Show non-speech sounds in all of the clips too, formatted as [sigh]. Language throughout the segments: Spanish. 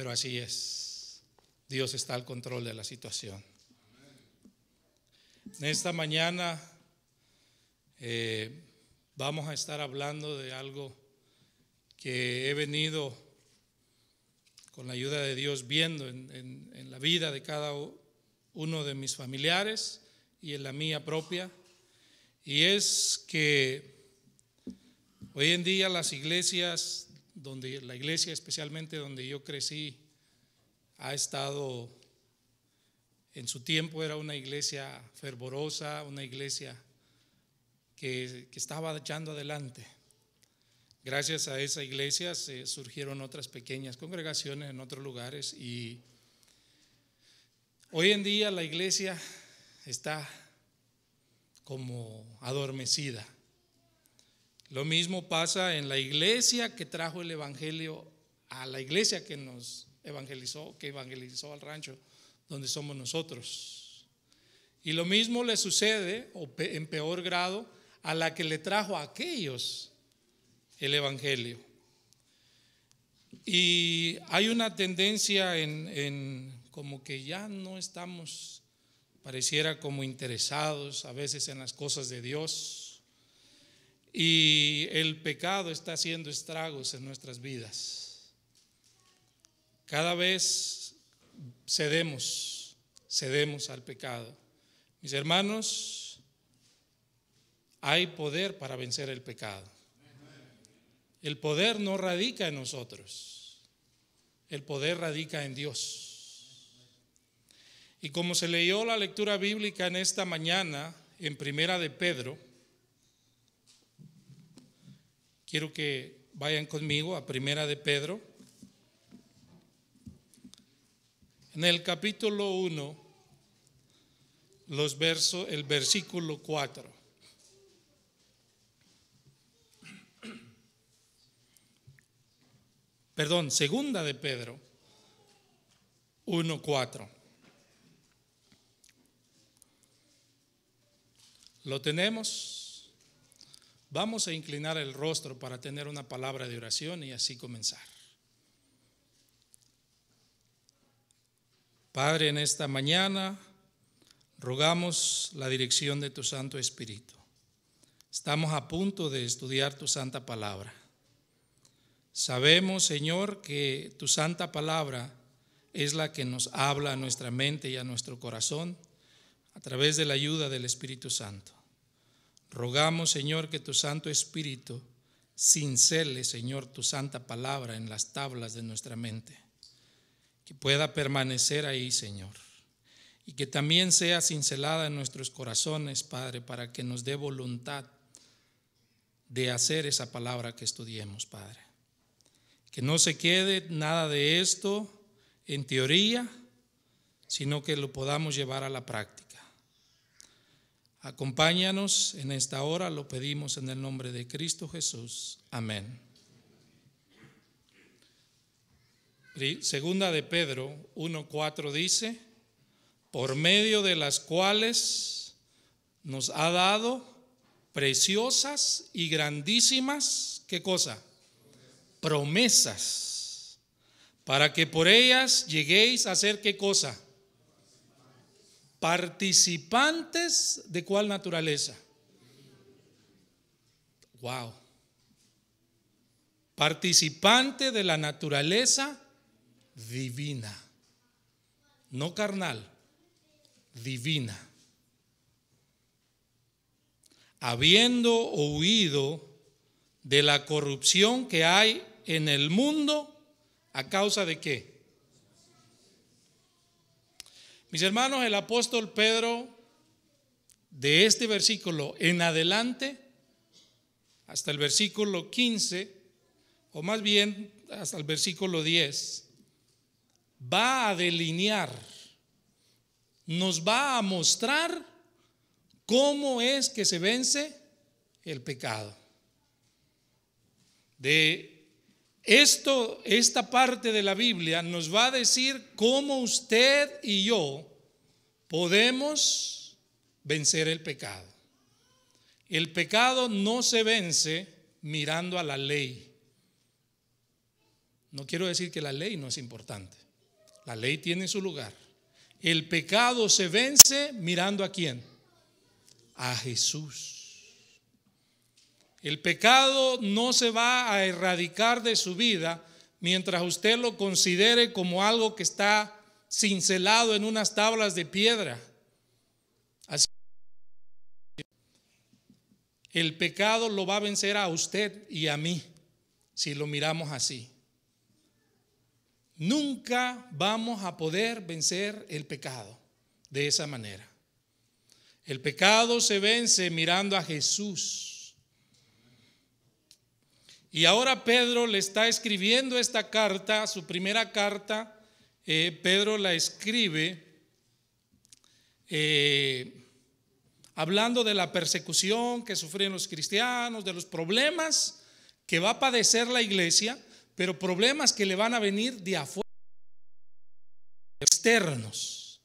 Pero así es. Dios está al control de la situación. En esta mañana eh, vamos a estar hablando de algo que he venido con la ayuda de Dios viendo en la vida de cada uno de mis familiares y en la mía propia. Y es que hoy en día las iglesias donde la iglesia, especialmente donde yo crecí, ha estado, en su tiempo era una iglesia fervorosa, una iglesia que, estaba echando adelante. Gracias a esa iglesia se surgieron otras pequeñas congregaciones en otros lugares y hoy en día la iglesia está como adormecida. Lo mismo pasa en la iglesia que trajo el Evangelio a la iglesia que nos evangelizó, que evangelizó al rancho donde somos nosotros. Y lo mismo le sucede, o en peor grado, a la que le trajo a aquellos el Evangelio. Y hay una tendencia en, en como que ya no estamos, pareciera como interesados a veces en las cosas de Dios y el pecado está haciendo estragos en nuestras vidas. Cada vez cedemos, cedemos al pecado. Mis hermanos, hay poder para vencer el pecado. El poder no radica en nosotros, el poder radica en Dios. Y como se leyó la lectura bíblica en esta mañana, en Primera de Pedro, Quiero que vayan conmigo a Primera de Pedro. En el capítulo 1, los versos, el versículo 4. Perdón, segunda de Pedro 1:4. ¿Lo tenemos? Vamos a inclinar el rostro para tener una palabra de oración y así comenzar. Padre, en esta mañana rogamos la dirección de tu Santo Espíritu. Estamos a punto de estudiar tu santa palabra. Sabemos, Señor, que tu santa palabra es la que nos habla a nuestra mente y a nuestro corazón a través de la ayuda del Espíritu Santo. Rogamos, Señor, que tu Santo Espíritu cincele, Señor, tu santa palabra en las tablas de nuestra mente, que pueda permanecer ahí, Señor, y que también sea cincelada en nuestros corazones, Padre, para que nos dé voluntad de hacer esa palabra que estudiemos, Padre. Que no se quede nada de esto en teoría, sino que lo podamos llevar a la práctica. Acompáñanos en esta hora, lo pedimos en el nombre de Cristo Jesús. Amén. Segunda de Pedro 1.4 dice, por medio de las cuales nos ha dado preciosas y grandísimas, ¿qué cosa? Promesas, para que por ellas lleguéis a ser qué cosa? Participantes de cuál naturaleza? Wow. Participante de la naturaleza divina. No carnal, divina. Habiendo huido de la corrupción que hay en el mundo a causa de qué? Mis hermanos, el apóstol Pedro, de este versículo en adelante, hasta el versículo 15, o más bien hasta el versículo 10, va a delinear, nos va a mostrar cómo es que se vence el pecado. De esto, esta parte de la Biblia nos va a decir cómo usted y yo podemos vencer el pecado. El pecado no se vence mirando a la ley. No quiero decir que la ley no es importante. La ley tiene su lugar. El pecado se vence mirando a quién? A Jesús. El pecado no se va a erradicar de su vida mientras usted lo considere como algo que está cincelado en unas tablas de piedra. Así el pecado lo va a vencer a usted y a mí si lo miramos así. Nunca vamos a poder vencer el pecado de esa manera. El pecado se vence mirando a Jesús y ahora Pedro le está escribiendo esta carta, su primera carta, eh, Pedro la escribe eh, hablando de la persecución que sufren los cristianos, de los problemas que va a padecer la iglesia, pero problemas que le van a venir de afuera, externos.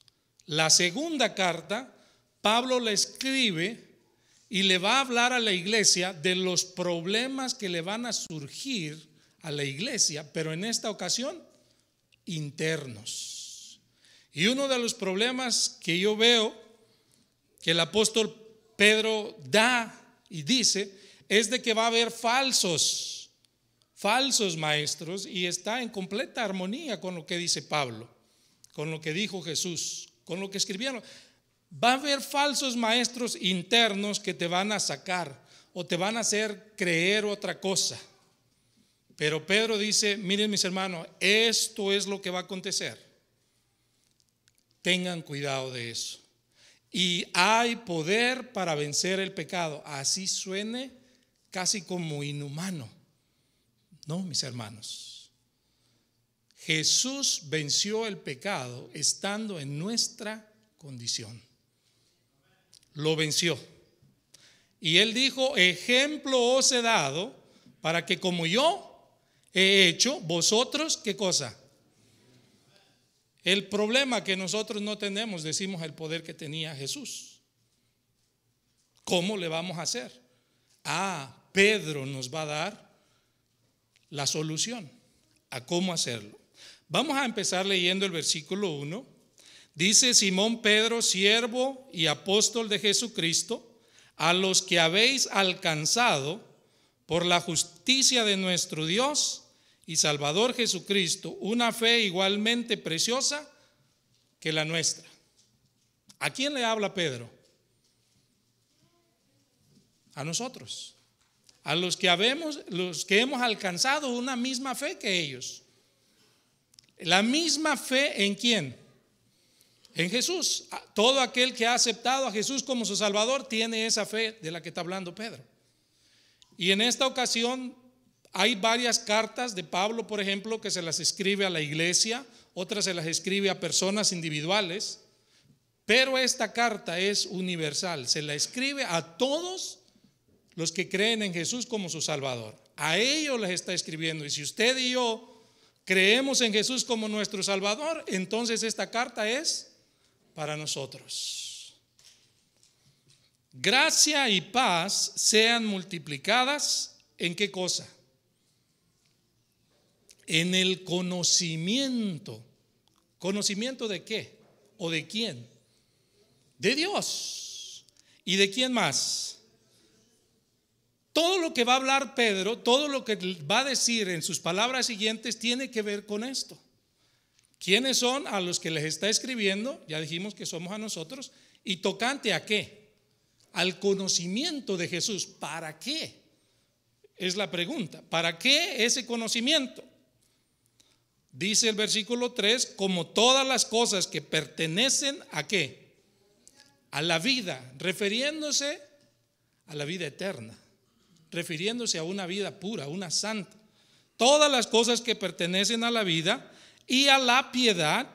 La segunda carta, Pablo la escribe y le va a hablar a la iglesia de los problemas que le van a surgir a la iglesia, pero en esta ocasión internos. Y uno de los problemas que yo veo que el apóstol Pedro da y dice es de que va a haber falsos, falsos maestros y está en completa armonía con lo que dice Pablo, con lo que dijo Jesús, con lo que escribieron. Va a haber falsos maestros internos que te van a sacar o te van a hacer creer otra cosa. Pero Pedro dice, miren mis hermanos, esto es lo que va a acontecer. Tengan cuidado de eso. Y hay poder para vencer el pecado. Así suene casi como inhumano. No, mis hermanos. Jesús venció el pecado estando en nuestra condición lo venció. Y él dijo, ejemplo os he dado para que como yo he hecho, vosotros, ¿qué cosa? El problema que nosotros no tenemos, decimos el poder que tenía Jesús. ¿Cómo le vamos a hacer? Ah, Pedro nos va a dar la solución a cómo hacerlo. Vamos a empezar leyendo el versículo 1 Dice Simón Pedro, siervo y apóstol de Jesucristo, a los que habéis alcanzado por la justicia de nuestro Dios y Salvador Jesucristo, una fe igualmente preciosa que la nuestra. ¿A quién le habla Pedro? A nosotros, a los que habemos, los que hemos alcanzado una misma fe que ellos. La misma fe en quién? en Jesús. Todo aquel que ha aceptado a Jesús como su Salvador tiene esa fe de la que está hablando Pedro. Y en esta ocasión hay varias cartas de Pablo, por ejemplo, que se las escribe a la iglesia, otras se las escribe a personas individuales, pero esta carta es universal, se la escribe a todos los que creen en Jesús como su Salvador. A ellos les está escribiendo. Y si usted y yo creemos en Jesús como nuestro Salvador, entonces esta carta es para nosotros. Gracia y paz sean multiplicadas en qué cosa? En el conocimiento. ¿Conocimiento de qué? ¿O de quién? De Dios. ¿Y de quién más? Todo lo que va a hablar Pedro, todo lo que va a decir en sus palabras siguientes tiene que ver con esto. ¿Quiénes son a los que les está escribiendo? Ya dijimos que somos a nosotros. ¿Y tocante a qué? Al conocimiento de Jesús. ¿Para qué? Es la pregunta. ¿Para qué ese conocimiento? Dice el versículo 3, como todas las cosas que pertenecen a qué? A la vida, refiriéndose a la vida eterna, refiriéndose a una vida pura, una santa. Todas las cosas que pertenecen a la vida y a la piedad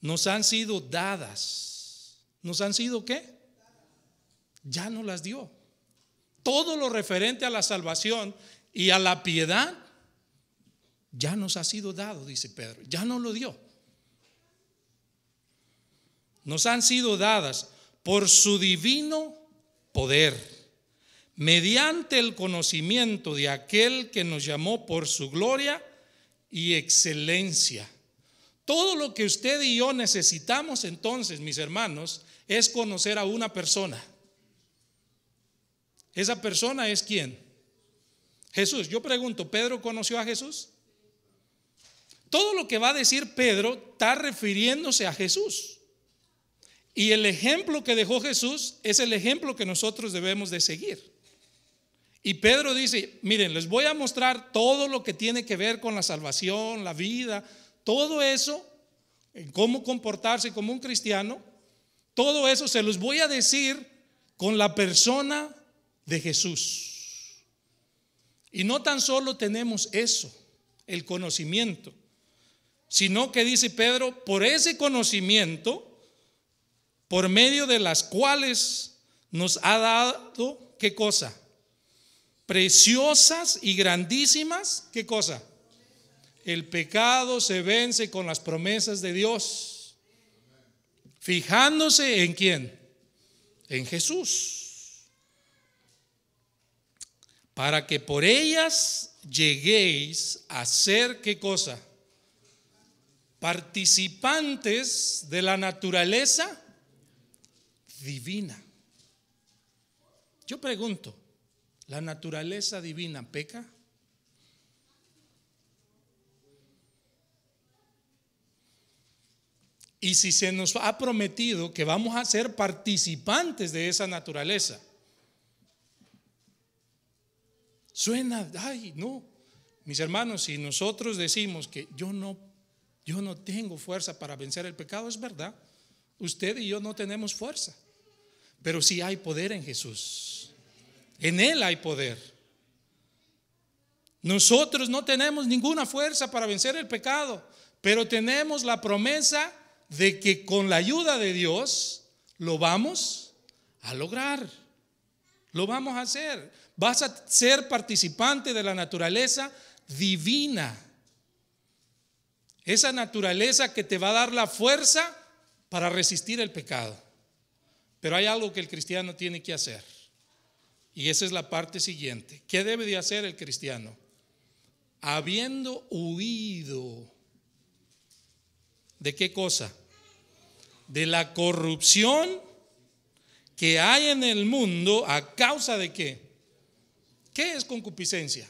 nos han sido dadas. ¿Nos han sido qué? Ya no las dio. Todo lo referente a la salvación y a la piedad ya nos ha sido dado, dice Pedro. Ya no lo dio. Nos han sido dadas por su divino poder, mediante el conocimiento de aquel que nos llamó por su gloria y excelencia. Todo lo que usted y yo necesitamos entonces, mis hermanos, es conocer a una persona. Esa persona es quién? Jesús. Yo pregunto, ¿Pedro conoció a Jesús? Todo lo que va a decir Pedro está refiriéndose a Jesús. Y el ejemplo que dejó Jesús es el ejemplo que nosotros debemos de seguir. Y Pedro dice, miren, les voy a mostrar todo lo que tiene que ver con la salvación, la vida, todo eso, en cómo comportarse como un cristiano, todo eso se los voy a decir con la persona de Jesús. Y no tan solo tenemos eso, el conocimiento, sino que dice Pedro, por ese conocimiento, por medio de las cuales nos ha dado, ¿qué cosa? preciosas y grandísimas, ¿qué cosa? El pecado se vence con las promesas de Dios, fijándose en quién, en Jesús, para que por ellas lleguéis a ser qué cosa? Participantes de la naturaleza divina. Yo pregunto, ¿La naturaleza divina peca? Y si se nos ha prometido que vamos a ser participantes de esa naturaleza, suena, ay, no. Mis hermanos, si nosotros decimos que yo no, yo no tengo fuerza para vencer el pecado, es verdad. Usted y yo no tenemos fuerza, pero si hay poder en Jesús. En Él hay poder. Nosotros no tenemos ninguna fuerza para vencer el pecado, pero tenemos la promesa de que con la ayuda de Dios lo vamos a lograr. Lo vamos a hacer. Vas a ser participante de la naturaleza divina. Esa naturaleza que te va a dar la fuerza para resistir el pecado. Pero hay algo que el cristiano tiene que hacer. Y esa es la parte siguiente. ¿Qué debe de hacer el cristiano? Habiendo huido, ¿de qué cosa? De la corrupción que hay en el mundo a causa de qué? ¿Qué es concupiscencia?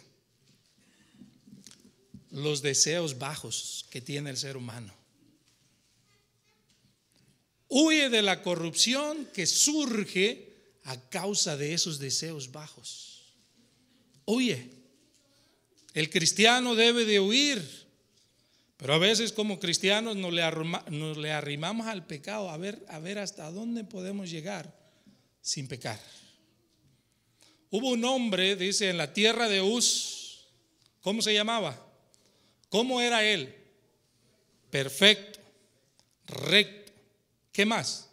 Los deseos bajos que tiene el ser humano. Huye de la corrupción que surge a causa de esos deseos bajos. oye El cristiano debe de huir. Pero a veces como cristianos nos le, arrimamos al pecado a ver, a ver hasta dónde podemos llegar sin pecar. Hubo un hombre, dice, en la tierra de Uz. ¿Cómo se llamaba? ¿Cómo era él? Perfecto, recto. ¿Qué más?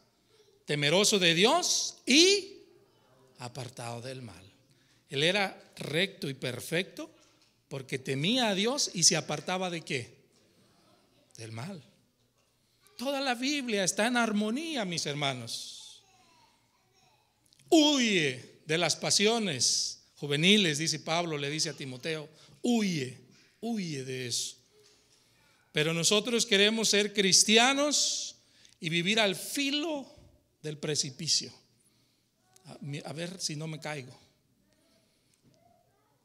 Temeroso de Dios y apartado del mal. Él era recto y perfecto porque temía a Dios y se apartaba de qué? Del mal. Toda la Biblia está en armonía, mis hermanos. Huye de las pasiones juveniles, dice Pablo, le dice a Timoteo, huye, huye de eso. Pero nosotros queremos ser cristianos y vivir al filo del precipicio a ver si no me caigo.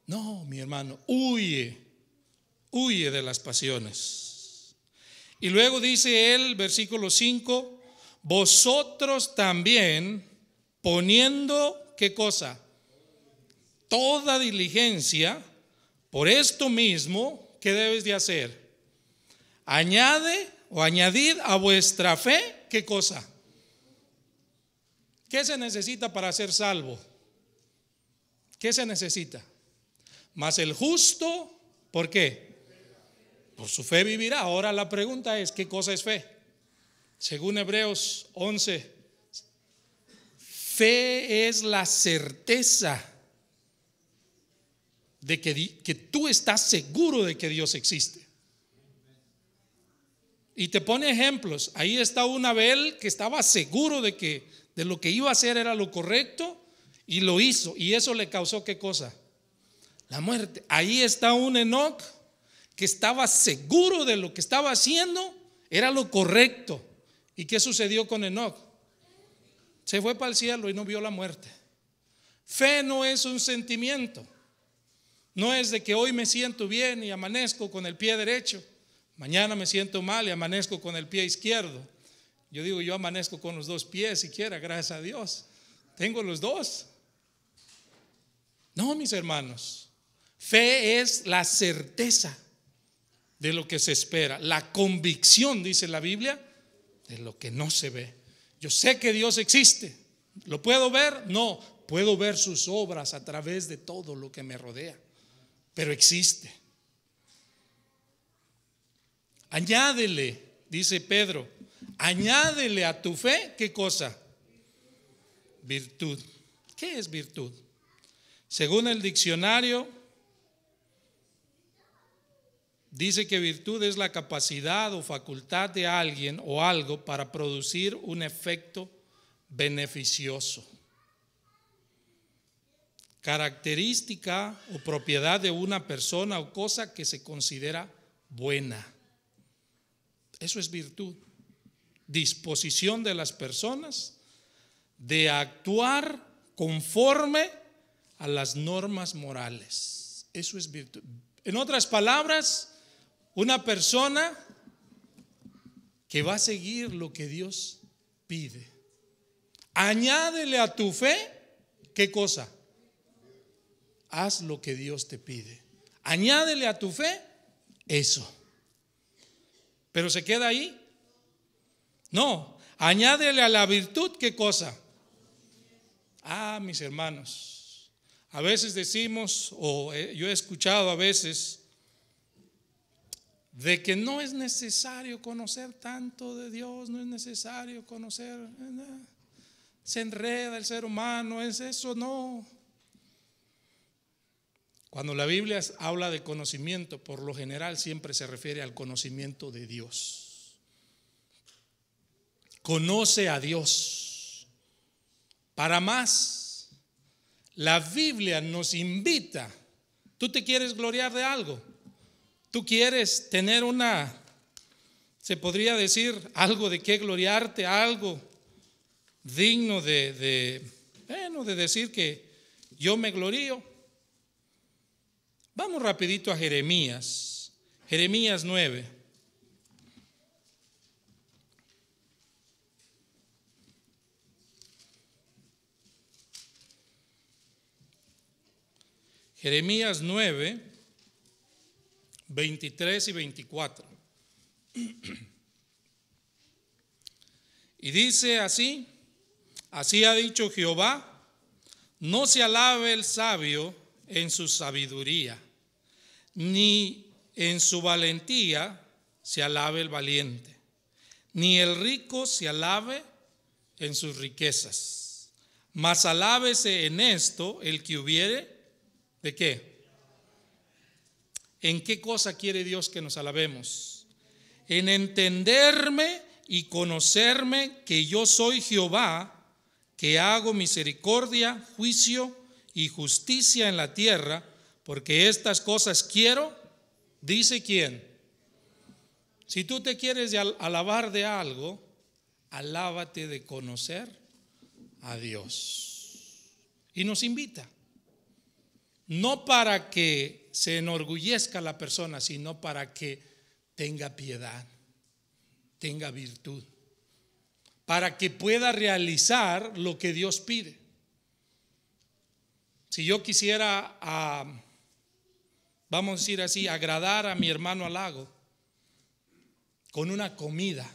No, mi hermano, huye, huye de las pasiones. Y luego dice él, versículo 5, vosotros también poniendo, ¿qué cosa? Toda diligencia, por esto mismo, ¿qué debes de hacer? Añade o añadid a vuestra fe, ¿qué cosa? ¿Qué se necesita para ser salvo? ¿Qué se necesita? Más el justo, ¿por qué? Por su fe vivirá. Ahora la pregunta es, ¿qué cosa es fe? Según Hebreos 11, fe es la certeza de que, que tú estás seguro de que Dios existe. Y te pone ejemplos. Ahí está un Abel que estaba seguro de que de lo que iba a hacer era lo correcto y lo hizo. ¿Y eso le causó qué cosa? La muerte. Ahí está un Enoch que estaba seguro de lo que estaba haciendo, era lo correcto. ¿Y qué sucedió con Enoch? Se fue para el cielo y no vio la muerte. Fe no es un sentimiento. No es de que hoy me siento bien y amanezco con el pie derecho, mañana me siento mal y amanezco con el pie izquierdo. Yo digo, yo amanezco con los dos pies siquiera, gracias a Dios. Tengo los dos. No, mis hermanos. Fe es la certeza de lo que se espera. La convicción, dice la Biblia, de lo que no se ve. Yo sé que Dios existe. ¿Lo puedo ver? No. Puedo ver sus obras a través de todo lo que me rodea. Pero existe. Añádele, dice Pedro, añádele a tu fe, ¿qué cosa? Virtud. ¿Qué es virtud? Según el diccionario, dice que virtud es la capacidad o facultad de alguien o algo para producir un efecto beneficioso. Característica o propiedad de una persona o cosa que se considera buena. Eso es virtud disposición de las personas de actuar conforme a las normas morales. Eso es virtud. En otras palabras, una persona que va a seguir lo que Dios pide. Añádele a tu fe, ¿qué cosa? Haz lo que Dios te pide. Añádele a tu fe eso. Pero se queda ahí. No, añádele a la virtud qué cosa. Ah, mis hermanos, a veces decimos, o eh, yo he escuchado a veces, de que no es necesario conocer tanto de Dios, no es necesario conocer, eh, se enreda el ser humano, es eso, no. Cuando la Biblia habla de conocimiento, por lo general siempre se refiere al conocimiento de Dios conoce a Dios. Para más, la Biblia nos invita. Tú te quieres gloriar de algo. Tú quieres tener una, se podría decir, algo de qué gloriarte, algo digno de, de decir que yo me glorío. Vamos rapidito a Jeremías, Jeremías 9. Jeremías 9, 23 y 24. Y dice así, así ha dicho Jehová, no se alabe el sabio en su sabiduría, ni en su valentía se alabe el valiente, ni el rico se alabe en sus riquezas, mas alábese en esto el que hubiere ¿De qué? ¿En qué cosa quiere Dios que nos alabemos? En entenderme y conocerme que yo soy Jehová, que hago misericordia, juicio y justicia en la tierra, porque estas cosas quiero, dice quién. Si tú te quieres alabar de algo, alábate de conocer a Dios. Y nos invita no para que se enorgullezca la persona, sino para que tenga piedad, tenga virtud, para que pueda realizar lo que Dios pide. Si yo quisiera, ah, vamos a decir así, agradar a mi hermano Alago con una comida,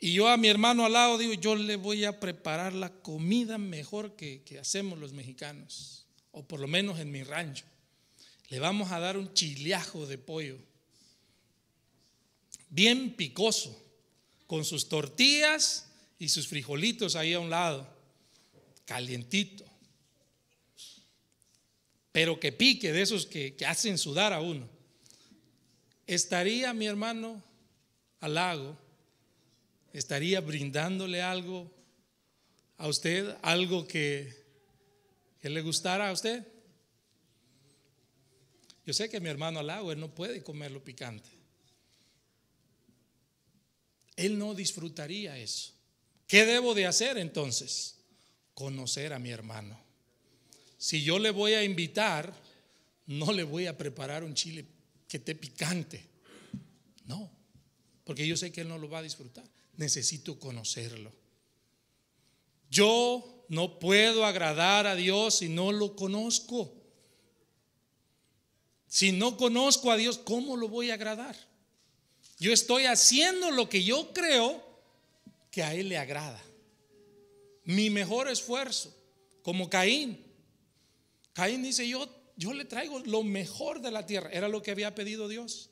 y yo a mi hermano Alago digo, yo le voy a preparar la comida mejor que hacemos los mexicanos o por lo menos en mi rancho, le vamos a dar un chileajo de pollo, bien picoso, con sus tortillas y sus frijolitos ahí a un lado, calientito, pero que pique de esos que, que hacen sudar a uno. ¿Estaría mi hermano al lago? ¿Estaría brindándole algo a usted? Algo que le gustará a usted? Yo sé que mi hermano Alago, él no puede comer lo picante. Él no disfrutaría eso. ¿Qué debo de hacer entonces? Conocer a mi hermano. Si yo le voy a invitar, no le voy a preparar un chile que esté picante. No, porque yo sé que él no lo va a disfrutar. Necesito conocerlo. Yo no puedo agradar a Dios si no lo conozco. Si no conozco a Dios, ¿cómo lo voy a agradar? Yo estoy haciendo lo que yo creo que a Él le agrada. Mi mejor esfuerzo, como Caín. Caín dice, yo, yo le traigo lo mejor de la tierra. Era lo que había pedido Dios.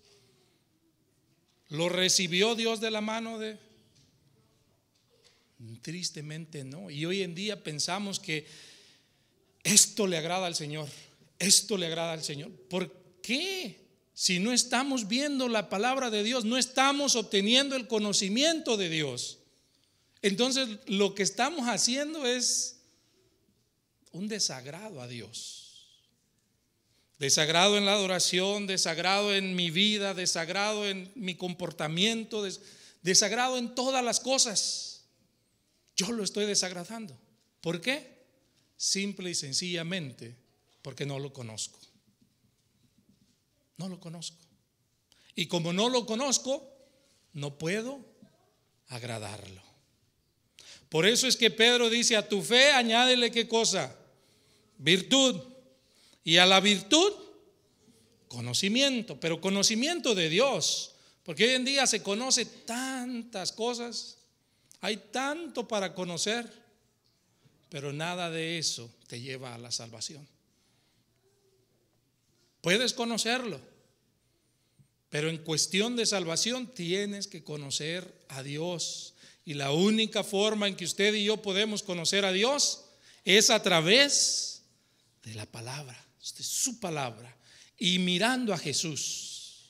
Lo recibió Dios de la mano de Tristemente no. Y hoy en día pensamos que esto le agrada al Señor, esto le agrada al Señor. ¿Por qué? Si no estamos viendo la palabra de Dios, no estamos obteniendo el conocimiento de Dios. Entonces lo que estamos haciendo es un desagrado a Dios. Desagrado en la adoración, desagrado en mi vida, desagrado en mi comportamiento, desagrado en todas las cosas yo lo estoy desagradando. ¿Por qué? Simple y sencillamente porque no lo conozco. No lo conozco. Y como no lo conozco, no puedo agradarlo. Por eso es que Pedro dice, a tu fe añádele qué cosa? Virtud. Y a la virtud, conocimiento, pero conocimiento de Dios. Porque hoy en día se conoce tantas cosas hay tanto para conocer, pero nada de eso te lleva a la salvación. Puedes conocerlo, pero en cuestión de salvación tienes que conocer a Dios. Y la única forma en que usted y yo podemos conocer a Dios es a través de la palabra, de su palabra, y mirando a Jesús.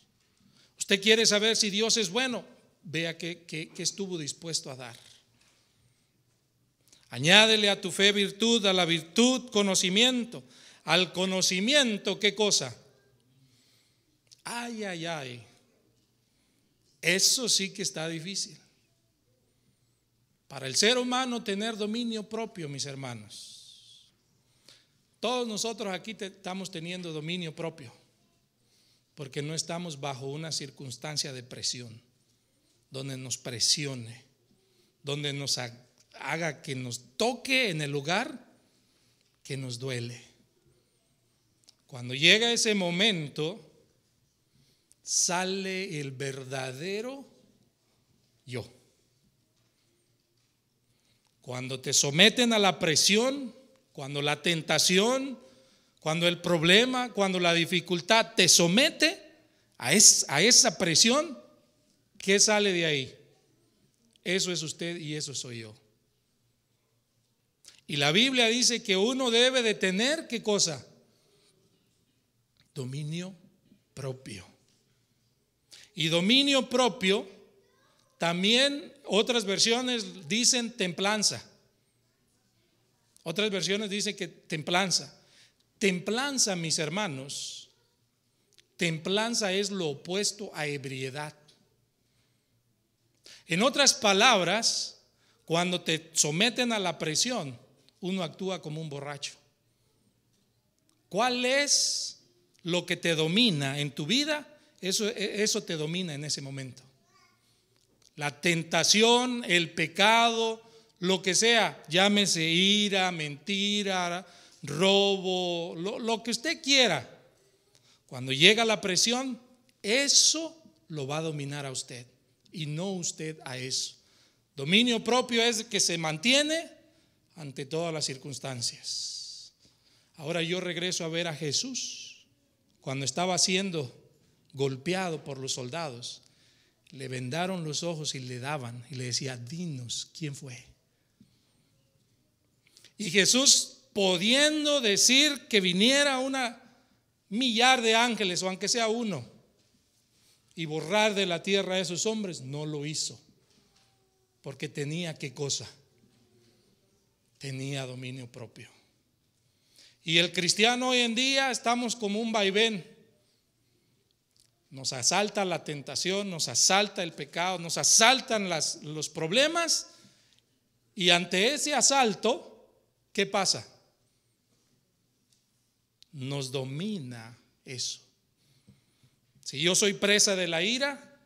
Usted quiere saber si Dios es bueno, vea qué, estuvo dispuesto a dar. Añádele a tu fe virtud, a la virtud conocimiento, al conocimiento qué cosa. Ay, ay, ay. Eso sí que está difícil. Para el ser humano tener dominio propio, mis hermanos. Todos nosotros aquí estamos teniendo dominio propio, porque no estamos bajo una circunstancia de presión donde nos presione, donde nos haga que nos toque en el lugar que nos duele. Cuando llega ese momento, sale el verdadero yo. Cuando te someten a la presión, cuando la tentación, cuando el problema, cuando la dificultad te somete a, esa presión, ¿Qué sale de ahí? Eso es usted y eso soy yo. Y la Biblia dice que uno debe de tener, ¿qué cosa? Dominio propio. Y dominio propio, también otras versiones dicen templanza. Otras versiones dicen que templanza. Templanza, mis hermanos, templanza es lo opuesto a ebriedad. En otras palabras, cuando te someten a la presión, uno actúa como un borracho. ¿Cuál es lo que te domina en tu vida? Eso, e, eso te domina en ese momento. La tentación, el pecado, lo que sea, llámese ira, mentira, robo, lo, lo que usted quiera. Cuando llega la presión, eso lo va a dominar a usted y no usted a eso. Dominio propio es que se mantiene ante todas las circunstancias. Ahora yo regreso a ver a Jesús cuando estaba siendo golpeado por los soldados. Le vendaron los ojos y le daban y le decía, dinos quién fue. Y Jesús pudiendo decir que viniera una millar de ángeles o aunque sea uno, y borrar de la tierra a esos hombres, no lo hizo. Porque tenía qué cosa? Tenía dominio propio. Y el cristiano hoy en día estamos como un vaivén. Nos asalta la tentación, nos asalta el pecado, nos asaltan los problemas. Y ante ese asalto, ¿qué pasa? Nos domina eso. Si yo soy presa de la ira,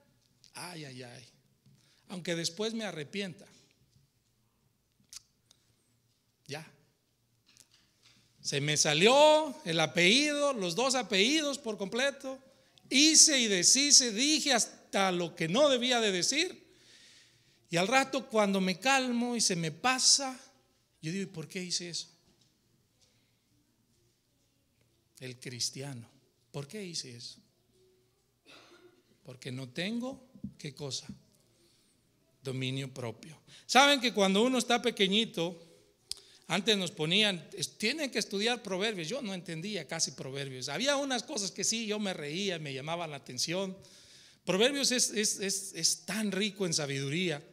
ay, ay, ay. Aunque después me arrepienta. Ya. Se me salió el apellido, los dos apellidos por completo. Hice y deshice, dije hasta lo que no debía de decir. Y al rato cuando me calmo y se me pasa, yo digo, ¿y por qué hice eso? El cristiano, ¿por qué hice eso? Porque no tengo, ¿qué cosa? Dominio propio. Saben que cuando uno está pequeñito, antes nos ponían, tienen que estudiar proverbios. Yo no entendía casi proverbios. Había unas cosas que sí, yo me reía, me llamaban la atención. Proverbios es, es tan rico en sabiduría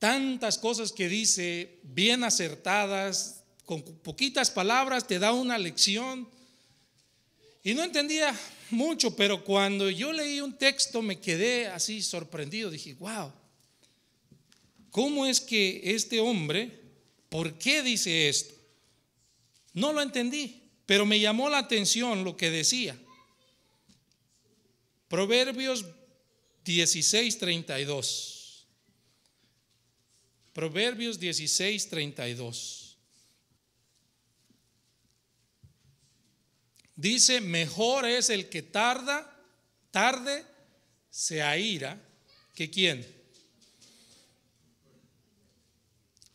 tantas cosas que dice, bien acertadas, con poquitas palabras, te da una lección y no entendía mucho, pero cuando yo leí un texto me quedé así sorprendido. Dije, wow, ¿cómo es que este hombre, por qué dice esto? No lo entendí, pero me llamó la atención lo que decía. Proverbios 16, 32. Proverbios 16, 32. dice, mejor es el que tarda, tarde, se aira, que quién.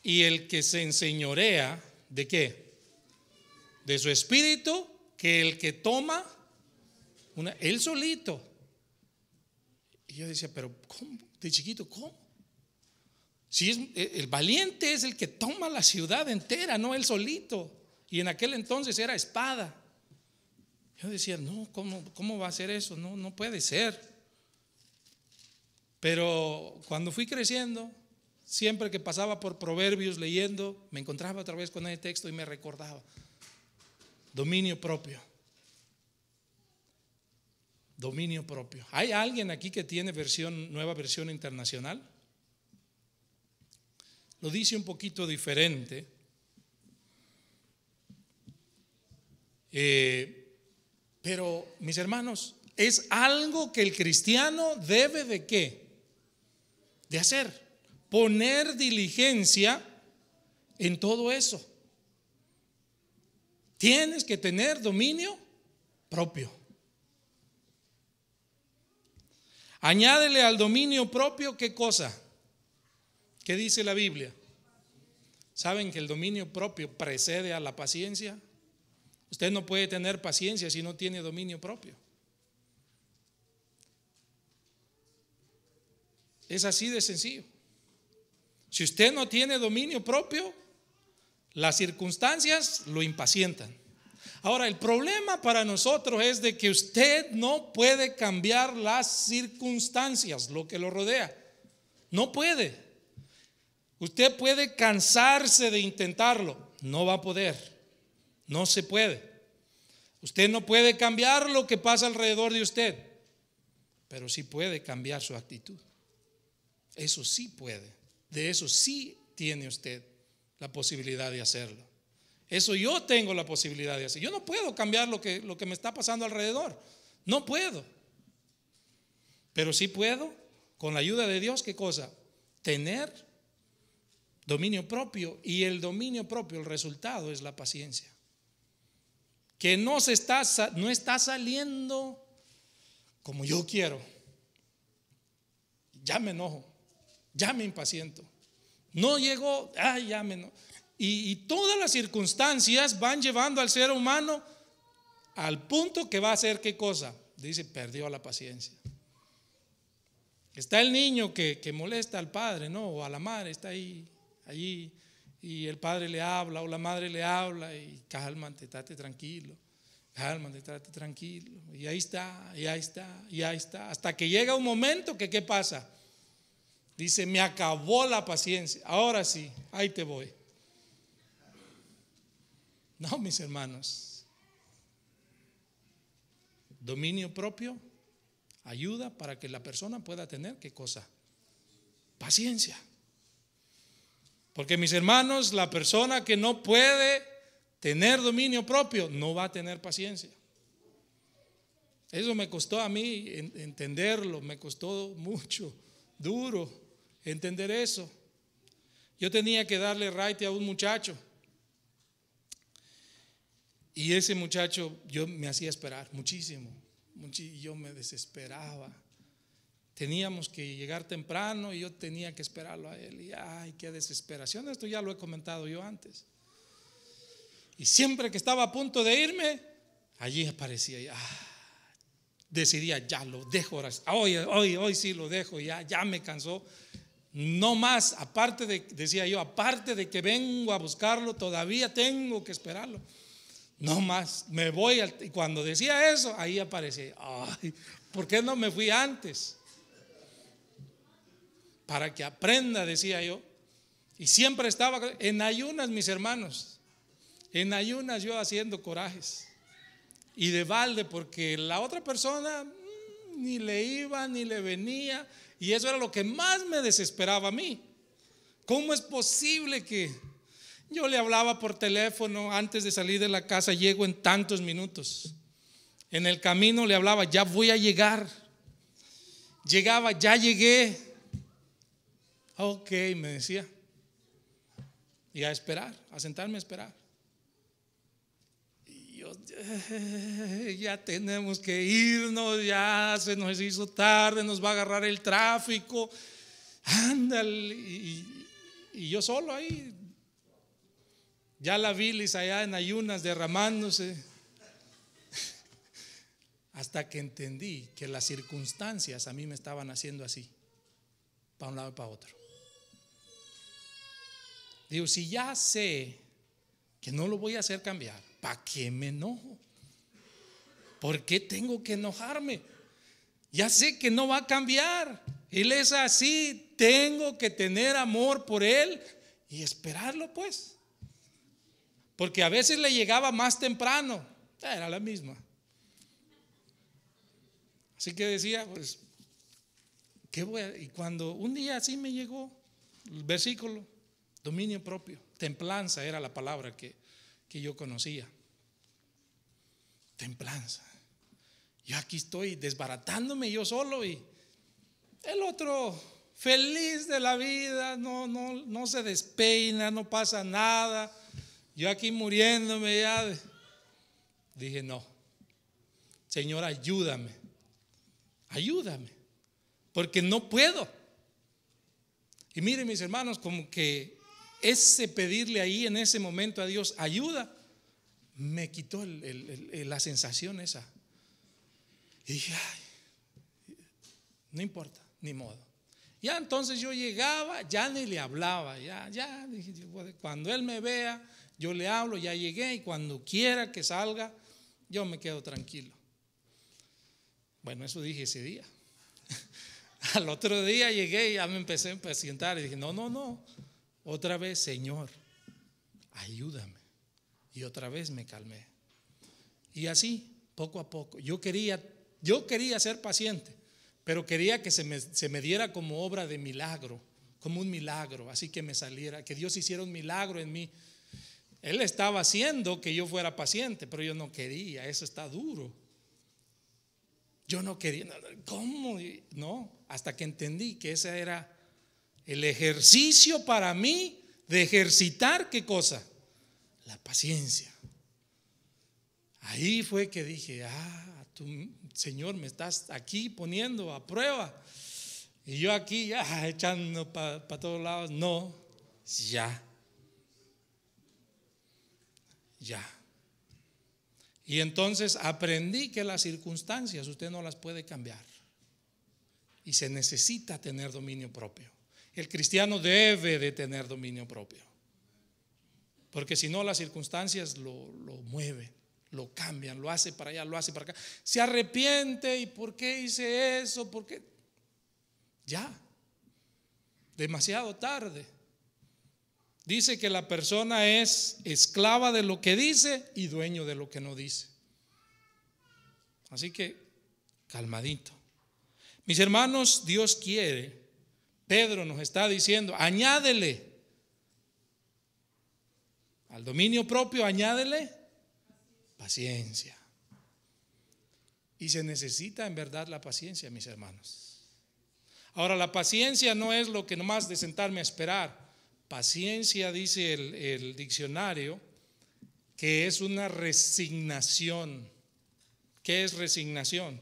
Y el que se enseñorea, ¿de qué? De su espíritu, que el que toma, una, él solito. Y yo decía, pero ¿cómo? De chiquito, ¿cómo? Si eh, el valiente es el que toma la ciudad entera, no él solito. Y en aquel entonces era espada. Yo decía, no, ¿cómo, cómo va a ser eso? No, no puede ser. Pero cuando fui creciendo, siempre que pasaba por proverbios leyendo, me encontraba otra vez con ese texto y me recordaba. Dominio propio. Dominio propio. ¿Hay alguien aquí que tiene versión, nueva versión internacional? Lo dice un poquito diferente. Eh, pero, mis hermanos, es algo que el cristiano debe de qué? De hacer. Poner diligencia en todo eso. Tienes que tener dominio propio. Añádele al dominio propio qué cosa. ¿Qué dice la Biblia? ¿Saben que el dominio propio precede a la paciencia? Usted no puede tener paciencia si no tiene dominio propio. Es así de sencillo. Si usted no tiene dominio propio, las circunstancias lo impacientan. Ahora, el problema para nosotros es de que usted no puede cambiar las circunstancias, lo que lo rodea. No puede. Usted puede cansarse de intentarlo, no va a poder. No se puede. Usted no puede cambiar lo que pasa alrededor de usted, pero sí puede cambiar su actitud. Eso sí puede. De eso sí tiene usted la posibilidad de hacerlo. Eso yo tengo la posibilidad de hacer. Yo no puedo cambiar lo que, lo que me está pasando alrededor. No puedo. Pero sí puedo, con la ayuda de Dios, ¿qué cosa? Tener dominio propio. Y el dominio propio, el resultado es la paciencia que no, se está, no está saliendo como yo quiero, ya me enojo, ya me impaciento. No llegó, ay, ya me enojo. Y, todas las circunstancias van llevando al ser humano al punto que va a hacer qué cosa. Dice, perdió la paciencia. Está el niño que, molesta al padre, ¿no? O a la madre, está ahí, allí y el padre le habla o la madre le habla y cálmate, estate tranquilo, cálmate, estate tranquilo. Y ahí está, y ahí está, y ahí está. Hasta que llega un momento que ¿qué pasa? Dice, me acabó la paciencia. Ahora sí, ahí te voy. No, mis hermanos. Dominio propio ayuda para que la persona pueda tener qué cosa? Paciencia. Porque mis hermanos, la persona que no puede tener dominio propio no va a tener paciencia. Eso me costó a mí entenderlo, me costó mucho, duro, entender eso. Yo tenía que darle right a un muchacho. Y ese muchacho yo me hacía esperar muchísimo, muchísimo. Yo me desesperaba teníamos que llegar temprano y yo tenía que esperarlo a él. Y ay, qué desesperación, esto ya lo he comentado yo antes. Y siempre que estaba a punto de irme, allí aparecía ah", decidía, ya lo dejo, hoy, hoy, hoy sí lo dejo, ya, ya me cansó. No más, aparte de, decía yo, aparte de que vengo a buscarlo, todavía tengo que esperarlo. No más, me voy. y cuando decía eso, ahí aparecía, ay, ¿por qué no me fui antes? para que aprenda, decía yo. Y siempre estaba en ayunas, mis hermanos. En ayunas yo haciendo corajes. Y de balde, porque la otra persona mm, ni le iba, ni le venía. Y eso era lo que más me desesperaba a mí. ¿Cómo es posible que yo le hablaba por teléfono antes de salir de la casa, llego en tantos minutos? En el camino le hablaba, ya voy a llegar. Llegaba, ya llegué. Ok, me decía. Y a esperar, a sentarme a esperar. Y yo, eh, ya tenemos que irnos, ya se nos hizo tarde, nos va a agarrar el tráfico. Ándale. Y, yo solo ahí. Ya la bilis allá en ayunas derramándose. [laughs] Hasta que entendí que las circunstancias a mí me estaban haciendo así, para un lado y para otro. Digo, si ya sé que no lo voy a hacer cambiar, ¿para qué me enojo? ¿Por qué tengo que enojarme? Ya sé que no va a cambiar. Él es así. Tengo que tener amor por él y esperarlo, pues. Porque a veces le llegaba más temprano. Era la misma. Así que decía, pues, ¿qué voy a? Y cuando un día así me llegó el versículo, Dominio propio. Templanza era la palabra que, yo conocía. Templanza. Yo aquí estoy desbaratándome yo solo y el otro feliz de la vida, no, no, no se despeina, no pasa nada. Yo aquí muriéndome ya. Dije, no, Señor, ayúdame, ayúdame, porque no puedo. Y miren mis hermanos, como que ese pedirle ahí en ese momento a Dios ayuda, me quitó la sensación esa. Y dije, ay, no importa, ni modo. Ya entonces yo llegaba, ya ni le hablaba, ya, ya, dije, cuando él me vea, yo le hablo, ya llegué y cuando quiera que salga, yo me quedo tranquilo. Bueno, eso dije ese día. [laughs] Al otro día llegué y ya me empecé a presentar y dije, no, no, no, otra vez, Señor, ayúdame. Y otra vez me calmé. Y así, poco a poco. Yo quería, yo quería ser paciente, pero quería que se me, se me diera como obra de milagro, como un milagro, así que me saliera, que Dios hiciera un milagro en mí. Él estaba haciendo que yo fuera paciente, pero yo no quería, eso está duro. Yo no quería, ¿cómo? No, hasta que entendí que esa era el ejercicio para mí de ejercitar, ¿qué cosa? La paciencia. Ahí fue que dije, ah, tú, Señor, me estás aquí poniendo a prueba. Y yo aquí, ya [laughs] echando para todos lados. No, ya. Ya. Y entonces aprendí que las circunstancias usted no las puede cambiar. Y se necesita tener dominio propio. El cristiano debe de tener dominio propio. Porque si no, las circunstancias lo, lo mueven, lo cambian, lo hace para allá, lo hace para acá. Se arrepiente y ¿por qué hice eso? ¿Por qué? Ya, demasiado tarde. Dice que la persona es esclava de lo que dice y dueño de lo que no dice. Así que, calmadito. Mis hermanos, Dios quiere Pedro nos está diciendo, añádele al dominio propio, añádele paciencia. Y se necesita en verdad la paciencia, mis hermanos. Ahora, la paciencia no es lo que nomás de sentarme a esperar. Paciencia, dice el, diccionario, que es una resignación. ¿Qué es resignación?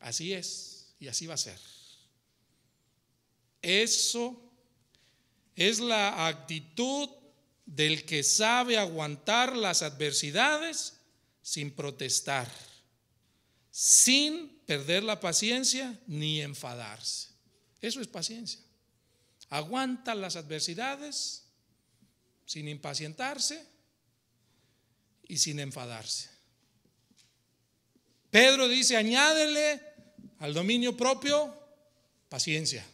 Así es y así va a ser. Eso es la actitud del que sabe aguantar las adversidades sin protestar, sin perder la paciencia ni enfadarse. Eso es paciencia. Aguanta las adversidades sin impacientarse y sin enfadarse. Pedro dice, añádele al dominio propio paciencia.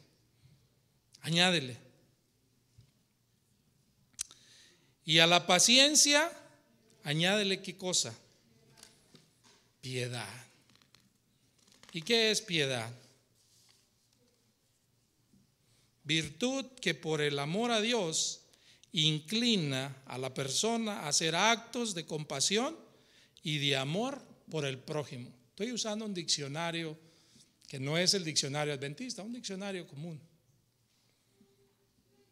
Añádele. Y a la paciencia, añádele qué cosa. Piedad. ¿Y qué es piedad? Virtud que por el amor a Dios inclina a la persona a hacer actos de compasión y de amor por el prójimo. Estoy usando un diccionario que no es el diccionario adventista, un diccionario común.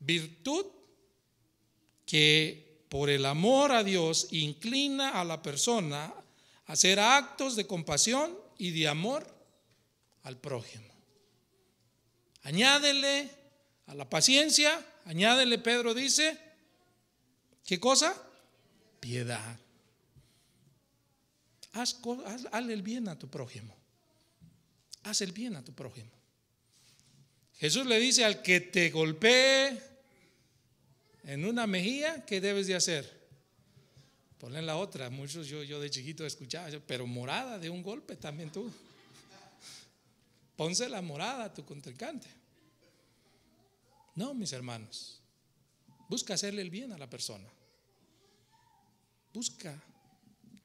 Virtud que por el amor a Dios inclina a la persona a hacer actos de compasión y de amor al prójimo. Añádele a la paciencia, añádele, Pedro dice, ¿qué cosa? Piedad. Haz, el bien a tu prójimo. Haz el bien a tu prójimo. Jesús le dice al que te golpee, en una mejilla, ¿qué debes de hacer? Ponle en la otra. Muchos yo, yo de chiquito escuchaba, pero morada de un golpe también tú. Ponse la morada a tu contrincante. No, mis hermanos. Busca hacerle el bien a la persona. Busca.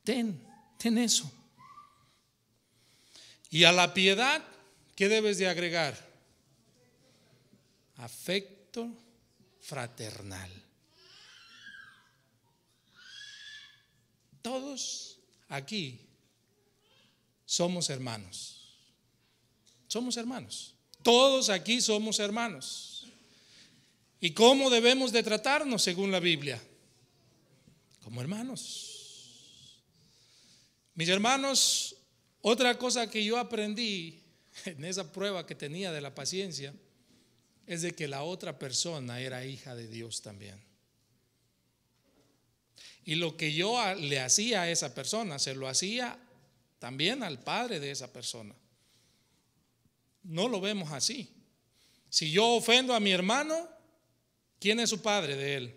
Ten, ten eso. Y a la piedad, ¿qué debes de agregar? Afecto fraternal. Todos aquí somos hermanos. Somos hermanos. Todos aquí somos hermanos. ¿Y cómo debemos de tratarnos según la Biblia? Como hermanos. Mis hermanos, otra cosa que yo aprendí en esa prueba que tenía de la paciencia es de que la otra persona era hija de Dios también. Y lo que yo le hacía a esa persona, se lo hacía también al padre de esa persona. No lo vemos así. Si yo ofendo a mi hermano, ¿quién es su padre de él?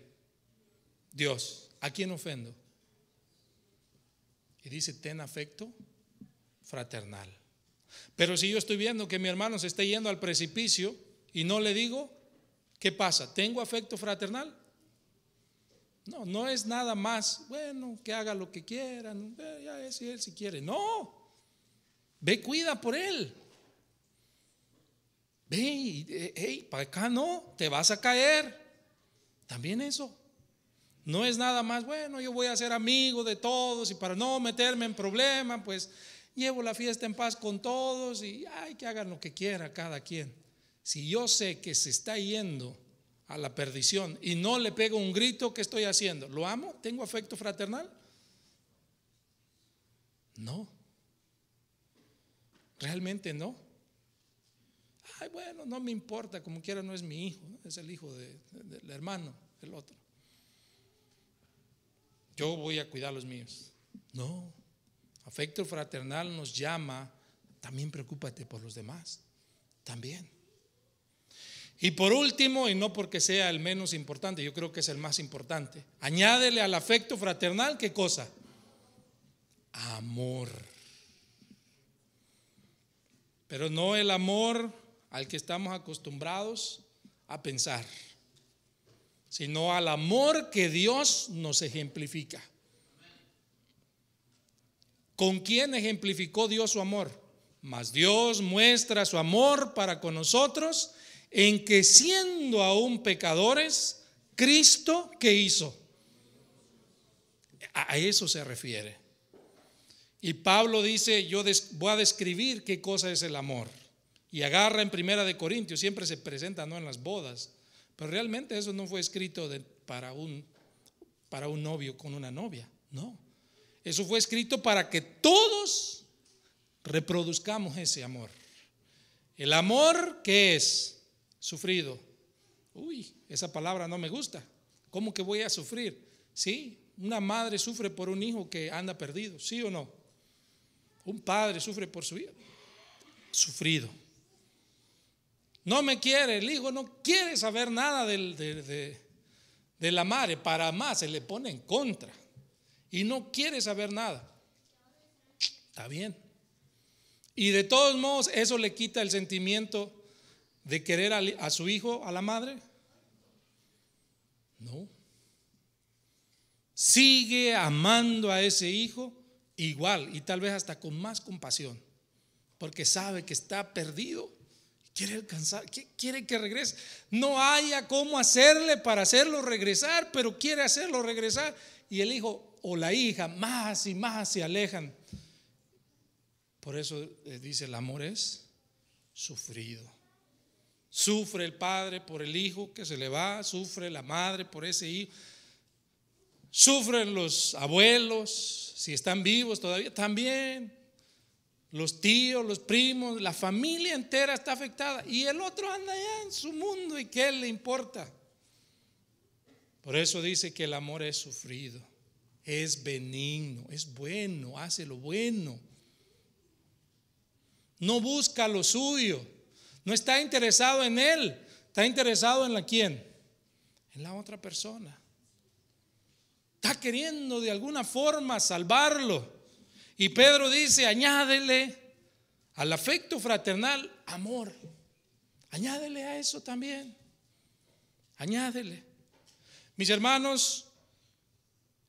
Dios. ¿A quién ofendo? Y dice, ten afecto fraternal. Pero si yo estoy viendo que mi hermano se está yendo al precipicio, y no le digo, ¿qué pasa? ¿Tengo afecto fraternal? No, no es nada más, bueno, que haga lo que quiera eh, ya es él si quiere. No, ve, cuida por él. Ve, eh, hey, para acá no, te vas a caer. También eso. No es nada más, bueno, yo voy a ser amigo de todos y para no meterme en problemas, pues llevo la fiesta en paz con todos y ay, que hagan lo que quiera cada quien. Si yo sé que se está yendo a la perdición y no le pego un grito, ¿qué estoy haciendo? ¿Lo amo? ¿Tengo afecto fraternal? No. Realmente no. Ay, bueno, no me importa, como quiera no es mi hijo, es el hijo del hermano, el otro. Yo voy a cuidar a los míos. No. Afecto fraternal nos llama, también preocúpate por los demás. También. Y por último, y no porque sea el menos importante, yo creo que es el más importante, añádele al afecto fraternal, ¿qué cosa? Amor. Pero no el amor al que estamos acostumbrados a pensar, sino al amor que Dios nos ejemplifica. ¿Con quién ejemplificó Dios su amor? Mas Dios muestra su amor para con nosotros en que siendo aún pecadores, Cristo, que hizo? A eso se refiere. Y Pablo dice, yo voy a describir qué cosa es el amor. Y agarra en Primera de Corintios, siempre se presenta no en las bodas, pero realmente eso no fue escrito para, un, para un novio con una novia, no. Eso fue escrito para que todos reproduzcamos ese amor. El amor que es sufrido. Uy, esa palabra no me gusta. ¿Cómo que voy a sufrir? Sí, una madre sufre por un hijo que anda perdido, ¿sí o no? Un padre sufre por su hijo. Sufrido. No me quiere, el hijo no quiere saber nada de, de la madre, para más se le pone en contra y no quiere saber nada. Está bien. Y de todos modos, eso le quita el sentimiento de querer a, su hijo, a la madre? No. Sigue amando a ese hijo igual y tal vez hasta con más compasión, porque sabe que está perdido. Quiere alcanzar, quiere que regrese. No haya cómo hacerle para hacerlo regresar, pero quiere hacerlo regresar. Y el hijo o la hija más y más se alejan. Por eso eh, dice, el amor es sufrido. Sufre el padre por el hijo que se le va, sufre la madre por ese hijo, sufren los abuelos, si están vivos todavía, también los tíos, los primos, la familia entera está afectada y el otro anda allá en su mundo y qué le importa. Por eso dice que el amor es sufrido, es benigno, es bueno, hace lo bueno. No busca lo suyo. No está interesado en él, está interesado en la quién? En la otra persona. Está queriendo de alguna forma salvarlo. Y Pedro dice, añádele al afecto fraternal amor. Añádele a eso también. Añádele. Mis hermanos,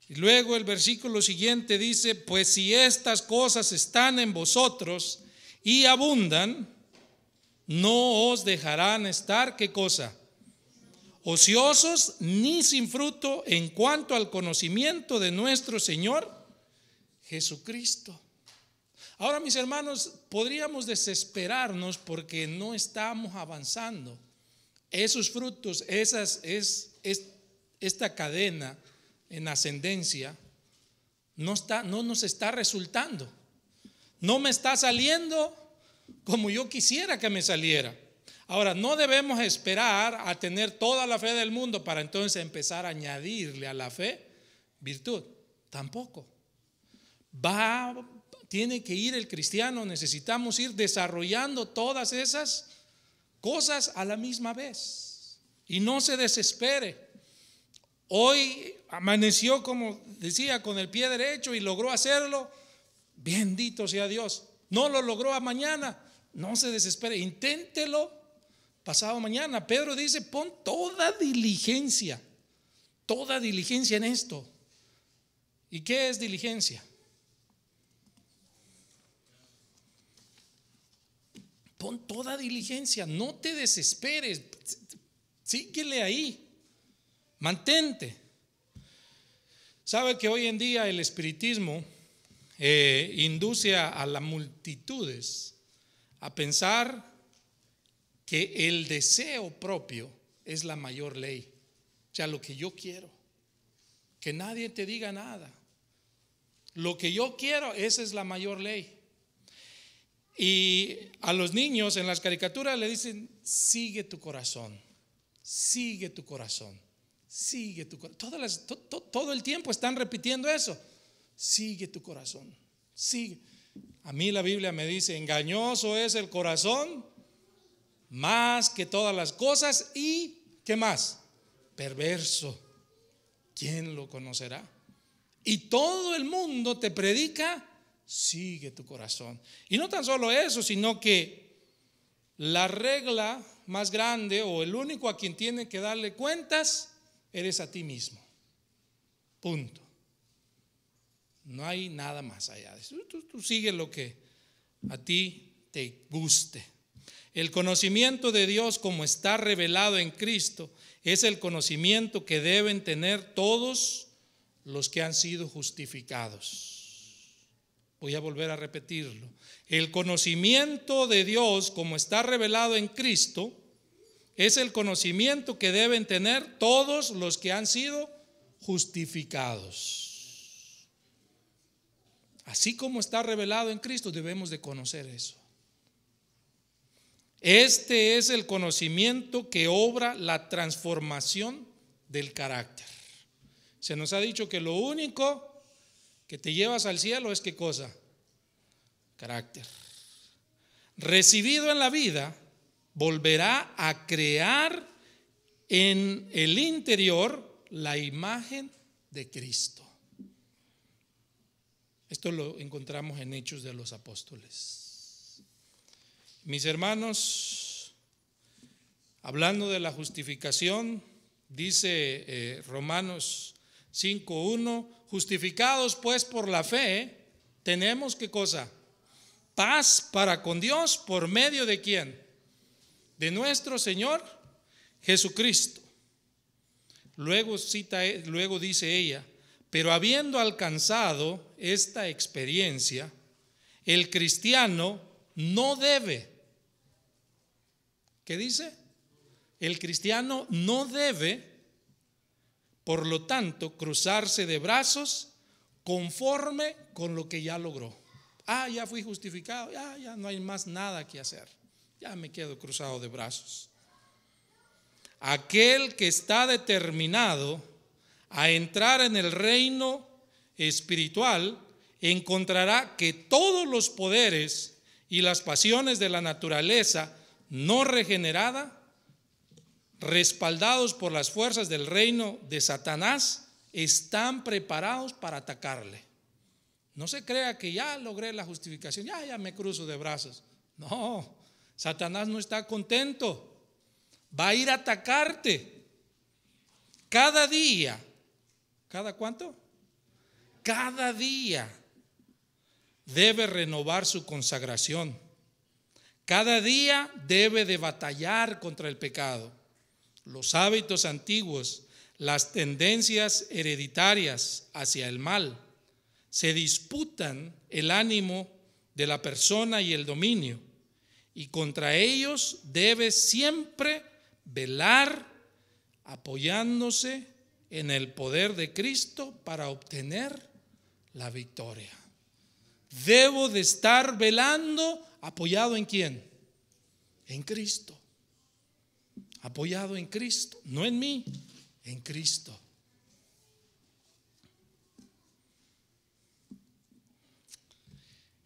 y luego el versículo siguiente dice, pues si estas cosas están en vosotros y abundan, no os dejarán estar, ¿qué cosa? Ociosos ni sin fruto en cuanto al conocimiento de nuestro Señor Jesucristo. Ahora, mis hermanos, podríamos desesperarnos porque no estamos avanzando. Esos frutos, esas, es, esta cadena en ascendencia, no, está, no nos está resultando. No me está saliendo como yo quisiera que me saliera. Ahora, no debemos esperar a tener toda la fe del mundo para entonces empezar a añadirle a la fe virtud. Tampoco. Va, tiene que ir el cristiano, necesitamos ir desarrollando todas esas cosas a la misma vez. Y no se desespere. Hoy amaneció, como decía, con el pie derecho y logró hacerlo. Bendito sea Dios. No lo logró a mañana no se desespere, inténtelo pasado mañana. Pedro dice, pon toda diligencia, toda diligencia en esto. ¿Y qué es diligencia? Pon toda diligencia, no te desesperes, síguele ahí, mantente. Sabe que hoy en día el espiritismo eh, induce a las multitudes a pensar que el deseo propio es la mayor ley, o sea, lo que yo quiero, que nadie te diga nada. Lo que yo quiero, esa es la mayor ley. Y a los niños en las caricaturas le dicen, sigue tu corazón, sigue tu corazón, sigue tu corazón. todo el tiempo están repitiendo eso, sigue tu corazón, sigue. A mí la Biblia me dice, engañoso es el corazón más que todas las cosas y, ¿qué más? Perverso. ¿Quién lo conocerá? Y todo el mundo te predica, sigue tu corazón. Y no tan solo eso, sino que la regla más grande o el único a quien tiene que darle cuentas, eres a ti mismo. Punto. No hay nada más allá. de eso. tú sigue lo que a ti te guste. El conocimiento de Dios como está revelado en Cristo es el conocimiento que deben tener todos los que han sido justificados. Voy a volver a repetirlo. El conocimiento de Dios como está revelado en Cristo es el conocimiento que deben tener todos los que han sido justificados. Así como está revelado en Cristo, debemos de conocer eso. Este es el conocimiento que obra la transformación del carácter. Se nos ha dicho que lo único que te llevas al cielo es qué cosa? Carácter. Recibido en la vida, volverá a crear en el interior la imagen de Cristo. Esto lo encontramos en Hechos de los Apóstoles. Mis hermanos, hablando de la justificación, dice eh, Romanos Romanos 5.1, justificados pues por la fe, tenemos qué cosa? Paz para con Dios por medio de quién? De nuestro Señor Jesucristo. Luego, cita, luego dice ella, pero habiendo alcanzado esta experiencia, el cristiano no debe, ¿qué dice? El cristiano no debe, por lo tanto, cruzarse de brazos conforme con lo que ya logró. Ah, ya fui justificado, ya, ya no hay más nada que hacer, ya me quedo cruzado de brazos. Aquel que está determinado a entrar en el reino espiritual, encontrará que todos los poderes y las pasiones de la naturaleza no regenerada, respaldados por las fuerzas del reino de Satanás, están preparados para atacarle. No se crea que ya logré la justificación, ya, ya me cruzo de brazos. No, Satanás no está contento. Va a ir a atacarte. Cada día, ¿cada cuánto? cada día debe renovar su consagración. Cada día debe de batallar contra el pecado. Los hábitos antiguos, las tendencias hereditarias hacia el mal, se disputan el ánimo de la persona y el dominio. Y contra ellos debe siempre velar apoyándose en el poder de Cristo para obtener la victoria. Debo de estar velando apoyado en quién? En Cristo. Apoyado en Cristo, no en mí, en Cristo.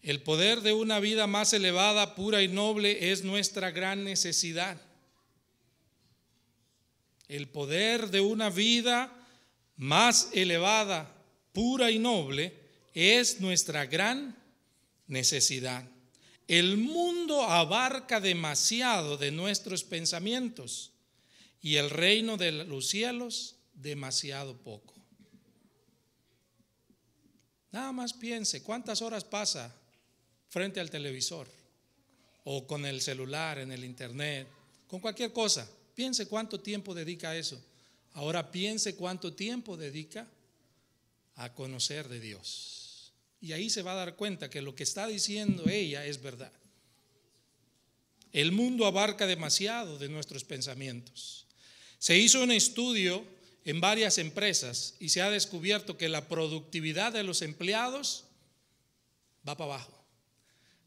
El poder de una vida más elevada, pura y noble es nuestra gran necesidad. El poder de una vida más elevada, pura y noble es nuestra gran necesidad. El mundo abarca demasiado de nuestros pensamientos y el reino de los cielos demasiado poco. Nada más piense cuántas horas pasa frente al televisor o con el celular, en el internet, con cualquier cosa. Piense cuánto tiempo dedica a eso. Ahora piense cuánto tiempo dedica a conocer de Dios. Y ahí se va a dar cuenta que lo que está diciendo ella es verdad. El mundo abarca demasiado de nuestros pensamientos. Se hizo un estudio en varias empresas y se ha descubierto que la productividad de los empleados va para abajo.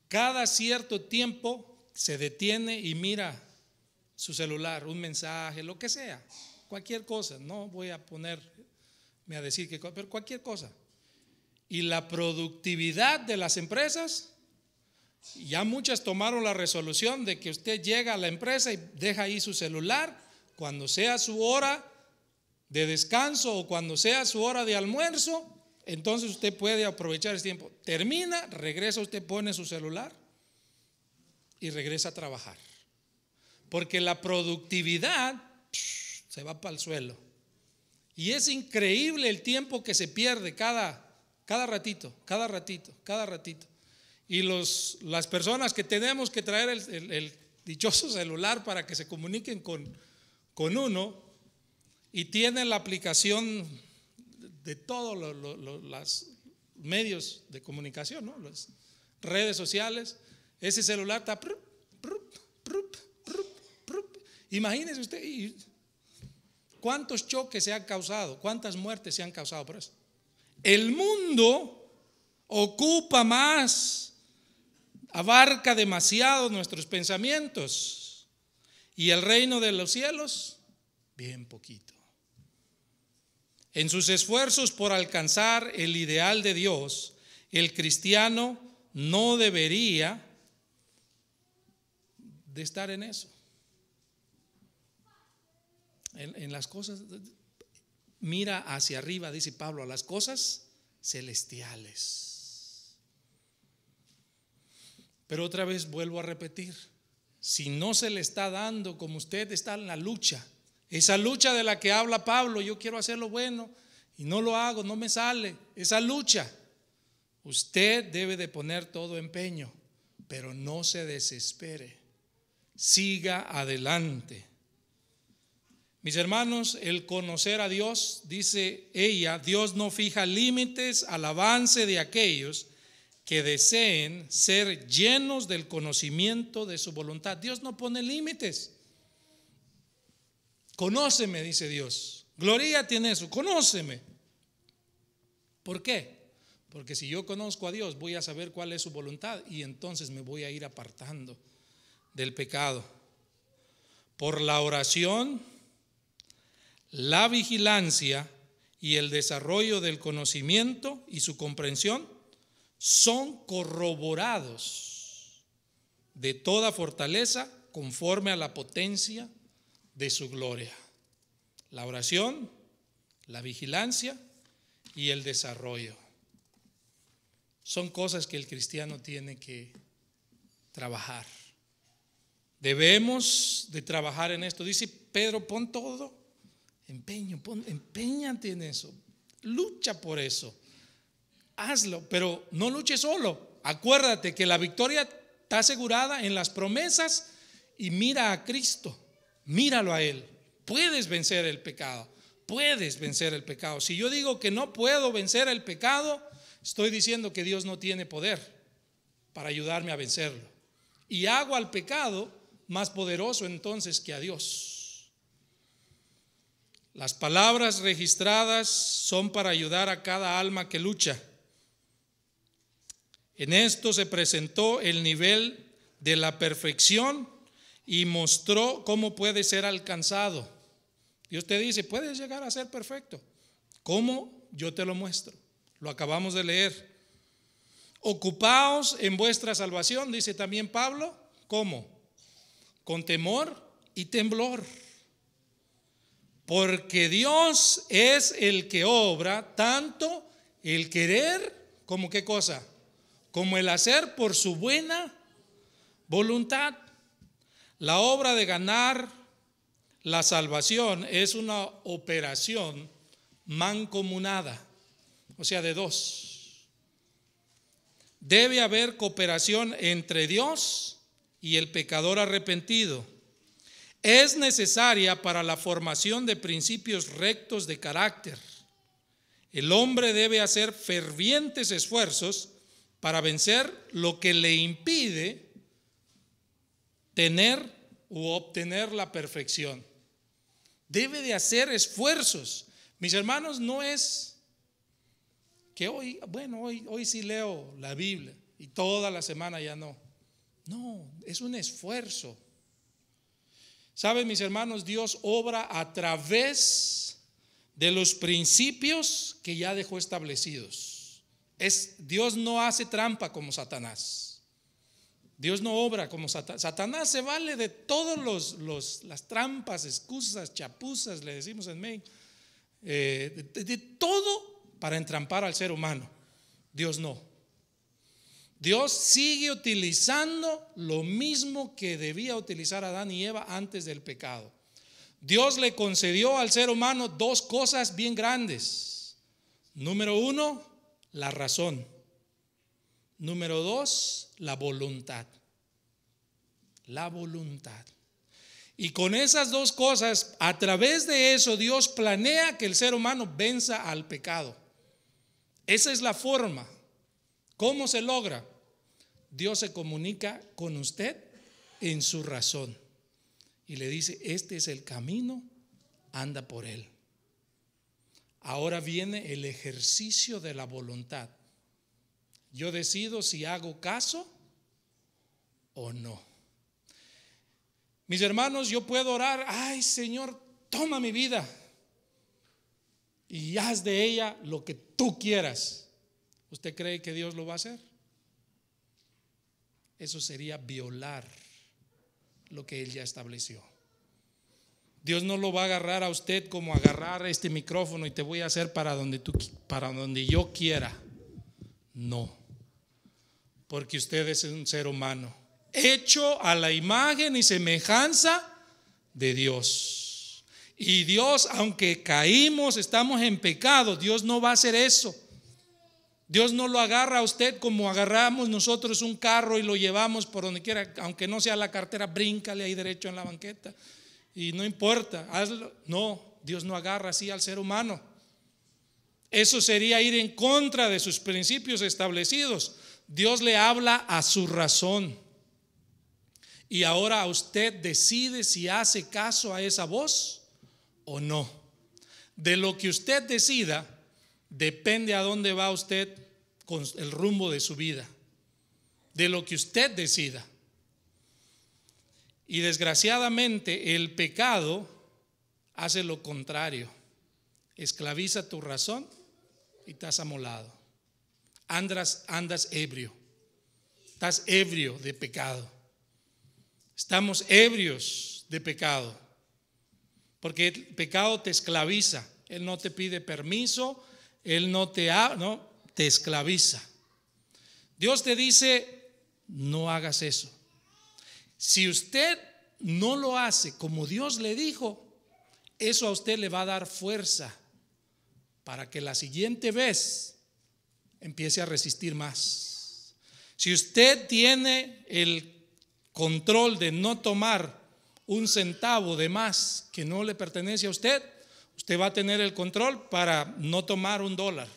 Cada cierto tiempo se detiene y mira su celular, un mensaje, lo que sea, cualquier cosa. No voy a ponerme a decir que, pero cualquier cosa y la productividad de las empresas, ya muchas tomaron la resolución de que usted llega a la empresa y deja ahí su celular cuando sea su hora de descanso o cuando sea su hora de almuerzo, entonces usted puede aprovechar ese tiempo. Termina, regresa, usted pone su celular y regresa a trabajar. Porque la productividad se va para el suelo. Y es increíble el tiempo que se pierde cada cada ratito, cada ratito, cada ratito. Y los, las personas que tenemos que traer el, dichoso celular para que se comuniquen con, con uno y tienen la aplicación de todos los medios de comunicación, ¿no? las redes sociales, ese celular está... Imagínense Imagínese usted cuántos choques se han causado, cuántas muertes se han causado por eso. El mundo ocupa más, abarca demasiado nuestros pensamientos. Y el reino de los cielos, bien poquito. En sus esfuerzos por alcanzar el ideal de Dios, el cristiano no debería de estar en eso. En, en las cosas, mira hacia arriba, dice Pablo, a las cosas celestiales. Pero otra vez vuelvo a repetir, si no se le está dando como usted está en la lucha, esa lucha de la que habla Pablo, yo quiero hacer lo bueno y no lo hago, no me sale, esa lucha, usted debe de poner todo empeño, pero no se desespere, siga adelante. Mis hermanos, el conocer a Dios, dice ella, Dios no fija límites al avance de aquellos que deseen ser llenos del conocimiento de su voluntad. Dios no pone límites. Conóceme, dice Dios. Gloria tiene eso, conóceme. ¿Por qué? Porque si yo conozco a Dios, voy a saber cuál es su voluntad y entonces me voy a ir apartando del pecado. Por la oración, la vigilancia y el desarrollo del conocimiento y su comprensión son corroborados de toda fortaleza conforme a la potencia de su gloria. La oración, la vigilancia y el desarrollo. Son cosas que el cristiano tiene que trabajar. Debemos de trabajar en esto. Dice Pedro, pon todo Empeño, empeñate en eso. Lucha por eso. Hazlo, pero no luche solo. Acuérdate que la victoria está asegurada en las promesas y mira a Cristo. Míralo a Él. Puedes vencer el pecado. Puedes vencer el pecado. Si yo digo que no puedo vencer el pecado, estoy diciendo que Dios no tiene poder para ayudarme a vencerlo. Y hago al pecado más poderoso entonces que a Dios. Las palabras registradas son para ayudar a cada alma que lucha. En esto se presentó el nivel de la perfección y mostró cómo puede ser alcanzado. Dios te dice, puedes llegar a ser perfecto. ¿Cómo? Yo te lo muestro. Lo acabamos de leer. Ocupaos en vuestra salvación, dice también Pablo. ¿Cómo? Con temor y temblor. Porque Dios es el que obra tanto el querer como qué cosa, como el hacer por su buena voluntad. La obra de ganar la salvación es una operación mancomunada, o sea, de dos. Debe haber cooperación entre Dios y el pecador arrepentido es necesaria para la formación de principios rectos de carácter. El hombre debe hacer fervientes esfuerzos para vencer lo que le impide tener u obtener la perfección. Debe de hacer esfuerzos. Mis hermanos, no es que hoy, bueno, hoy, hoy sí leo la Biblia y toda la semana ya no. No, es un esfuerzo. Saben, mis hermanos, Dios obra a través de los principios que ya dejó establecidos. Es, Dios no hace trampa como Satanás. Dios no obra como Satanás. Satanás se vale de todas los, las trampas, excusas, chapuzas, le decimos en May, eh, de todo para entrampar al ser humano. Dios no. Dios sigue utilizando lo mismo que debía utilizar Adán y Eva antes del pecado. Dios le concedió al ser humano dos cosas bien grandes. Número uno, la razón. Número dos, la voluntad. La voluntad. Y con esas dos cosas, a través de eso, Dios planea que el ser humano venza al pecado. Esa es la forma. ¿Cómo se logra? Dios se comunica con usted en su razón y le dice, este es el camino, anda por él. Ahora viene el ejercicio de la voluntad. Yo decido si hago caso o no. Mis hermanos, yo puedo orar, ay Señor, toma mi vida y haz de ella lo que tú quieras. ¿Usted cree que Dios lo va a hacer? Eso sería violar lo que Él ya estableció. Dios no lo va a agarrar a usted como agarrar este micrófono y te voy a hacer para donde, tú, para donde yo quiera. No, porque usted es un ser humano, hecho a la imagen y semejanza de Dios. Y Dios, aunque caímos, estamos en pecado, Dios no va a hacer eso. Dios no lo agarra a usted como agarramos nosotros un carro y lo llevamos por donde quiera, aunque no sea la cartera, bríncale ahí derecho en la banqueta. Y no importa, hazlo. No, Dios no agarra así al ser humano. Eso sería ir en contra de sus principios establecidos. Dios le habla a su razón. Y ahora usted decide si hace caso a esa voz o no. De lo que usted decida, depende a dónde va usted con el rumbo de su vida, de lo que usted decida. Y desgraciadamente el pecado hace lo contrario, esclaviza tu razón y estás amolado. Andas, andas ebrio, estás ebrio de pecado. Estamos ebrios de pecado, porque el pecado te esclaviza. Él no te pide permiso, él no te, ha, no, te esclaviza. Dios te dice, no hagas eso. Si usted no lo hace como Dios le dijo, eso a usted le va a dar fuerza para que la siguiente vez empiece a resistir más. Si usted tiene el control de no tomar un centavo de más que no le pertenece a usted, usted va a tener el control para no tomar un dólar.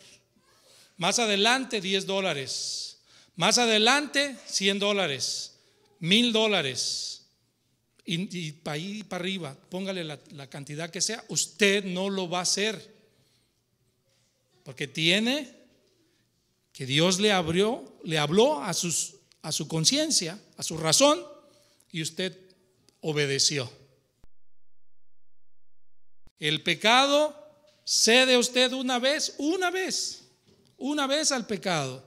Más adelante 10 dólares. Más adelante 100 dólares. mil dólares. Y, para ahí para arriba, póngale la, la cantidad que sea, usted no lo va a hacer. Porque tiene que Dios le abrió, le habló a, sus, a su conciencia, a su razón, y usted obedeció. El pecado cede usted una vez, una vez, una vez al pecado.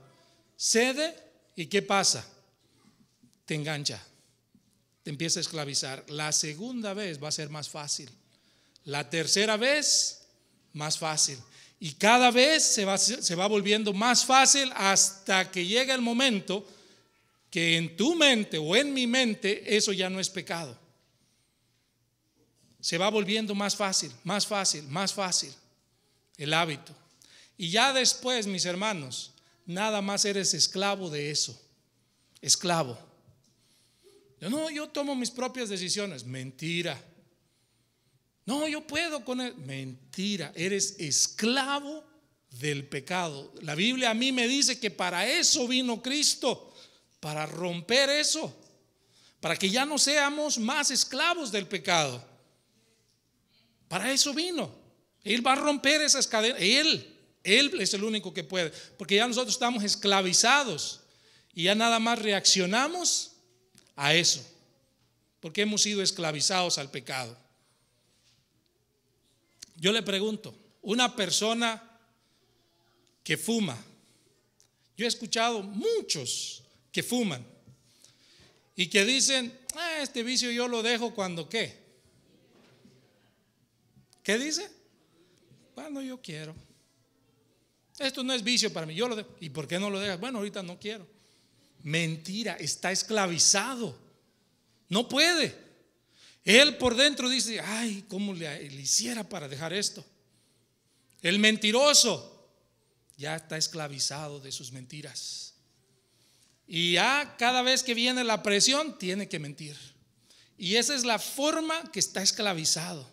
Cede y ¿qué pasa? Te engancha, te empieza a esclavizar. La segunda vez va a ser más fácil. La tercera vez, más fácil. Y cada vez se va, se va volviendo más fácil hasta que llega el momento que en tu mente o en mi mente eso ya no es pecado se va volviendo más fácil, más fácil, más fácil el hábito. Y ya después, mis hermanos, nada más eres esclavo de eso. Esclavo. Yo, no, yo tomo mis propias decisiones. Mentira. No, yo puedo con él. Mentira. Eres esclavo del pecado. La Biblia a mí me dice que para eso vino Cristo, para romper eso, para que ya no seamos más esclavos del pecado. Para eso vino. Él va a romper esas cadenas. Él, Él es el único que puede. Porque ya nosotros estamos esclavizados y ya nada más reaccionamos a eso. Porque hemos sido esclavizados al pecado. Yo le pregunto, una persona que fuma, yo he escuchado muchos que fuman y que dicen, ah, este vicio yo lo dejo cuando qué, ¿Qué dice? Bueno, yo quiero. Esto no es vicio para mí. Yo lo dejo. ¿Y por qué no lo dejas? Bueno, ahorita no quiero. Mentira, está esclavizado. No puede. Él por dentro dice, ay, ¿cómo le hiciera para dejar esto? El mentiroso ya está esclavizado de sus mentiras. Y ya cada vez que viene la presión, tiene que mentir. Y esa es la forma que está esclavizado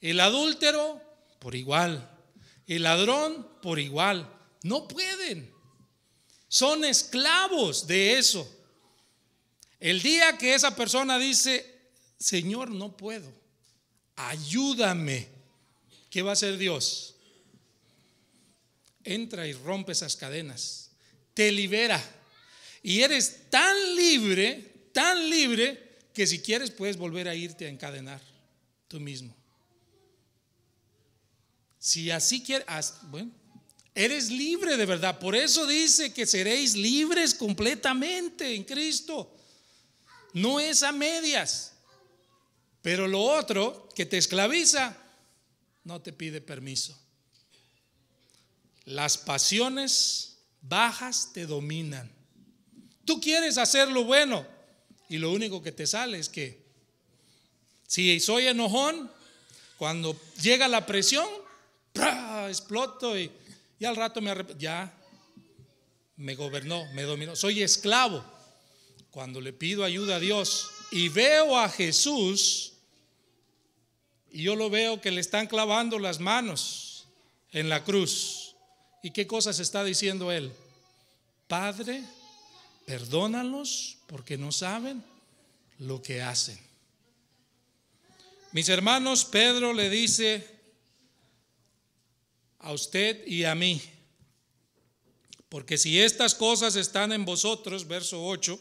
el adúltero por igual, el ladrón por igual. No pueden. Son esclavos de eso. El día que esa persona dice, Señor, no puedo, ayúdame, ¿qué va a hacer Dios? Entra y rompe esas cadenas, te libera. Y eres tan libre, tan libre, que si quieres puedes volver a irte a encadenar tú mismo. Si así quieres, eres libre de verdad. Por eso dice que seréis libres completamente en Cristo. No es a medias. Pero lo otro que te esclaviza no te pide permiso. Las pasiones bajas te dominan. Tú quieres hacer lo bueno y lo único que te sale es que si soy enojón, cuando llega la presión, exploto y, al rato me ya me gobernó, me dominó. Soy esclavo. Cuando le pido ayuda a Dios y veo a Jesús, y yo lo veo que le están clavando las manos en la cruz. ¿Y qué cosas está diciendo él? Padre, perdónalos porque no saben lo que hacen. Mis hermanos, Pedro le dice, a usted y a mí. Porque si estas cosas están en vosotros, verso 8,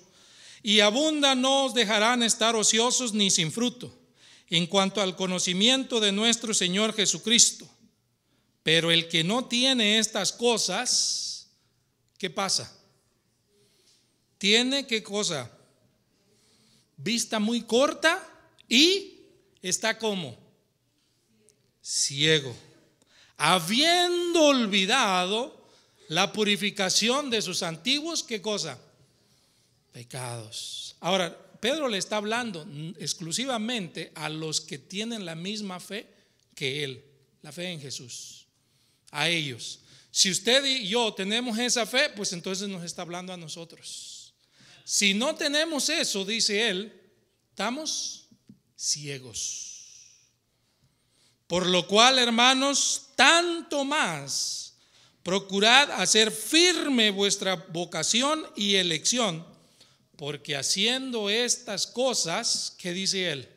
y abundan, no os dejarán estar ociosos ni sin fruto en cuanto al conocimiento de nuestro Señor Jesucristo. Pero el que no tiene estas cosas, ¿qué pasa? Tiene qué cosa? Vista muy corta y está como ciego habiendo olvidado la purificación de sus antiguos, ¿qué cosa? Pecados. Ahora, Pedro le está hablando exclusivamente a los que tienen la misma fe que él, la fe en Jesús, a ellos. Si usted y yo tenemos esa fe, pues entonces nos está hablando a nosotros. Si no tenemos eso, dice él, estamos ciegos. Por lo cual, hermanos, tanto más, procurad hacer firme vuestra vocación y elección, porque haciendo estas cosas, ¿qué dice él?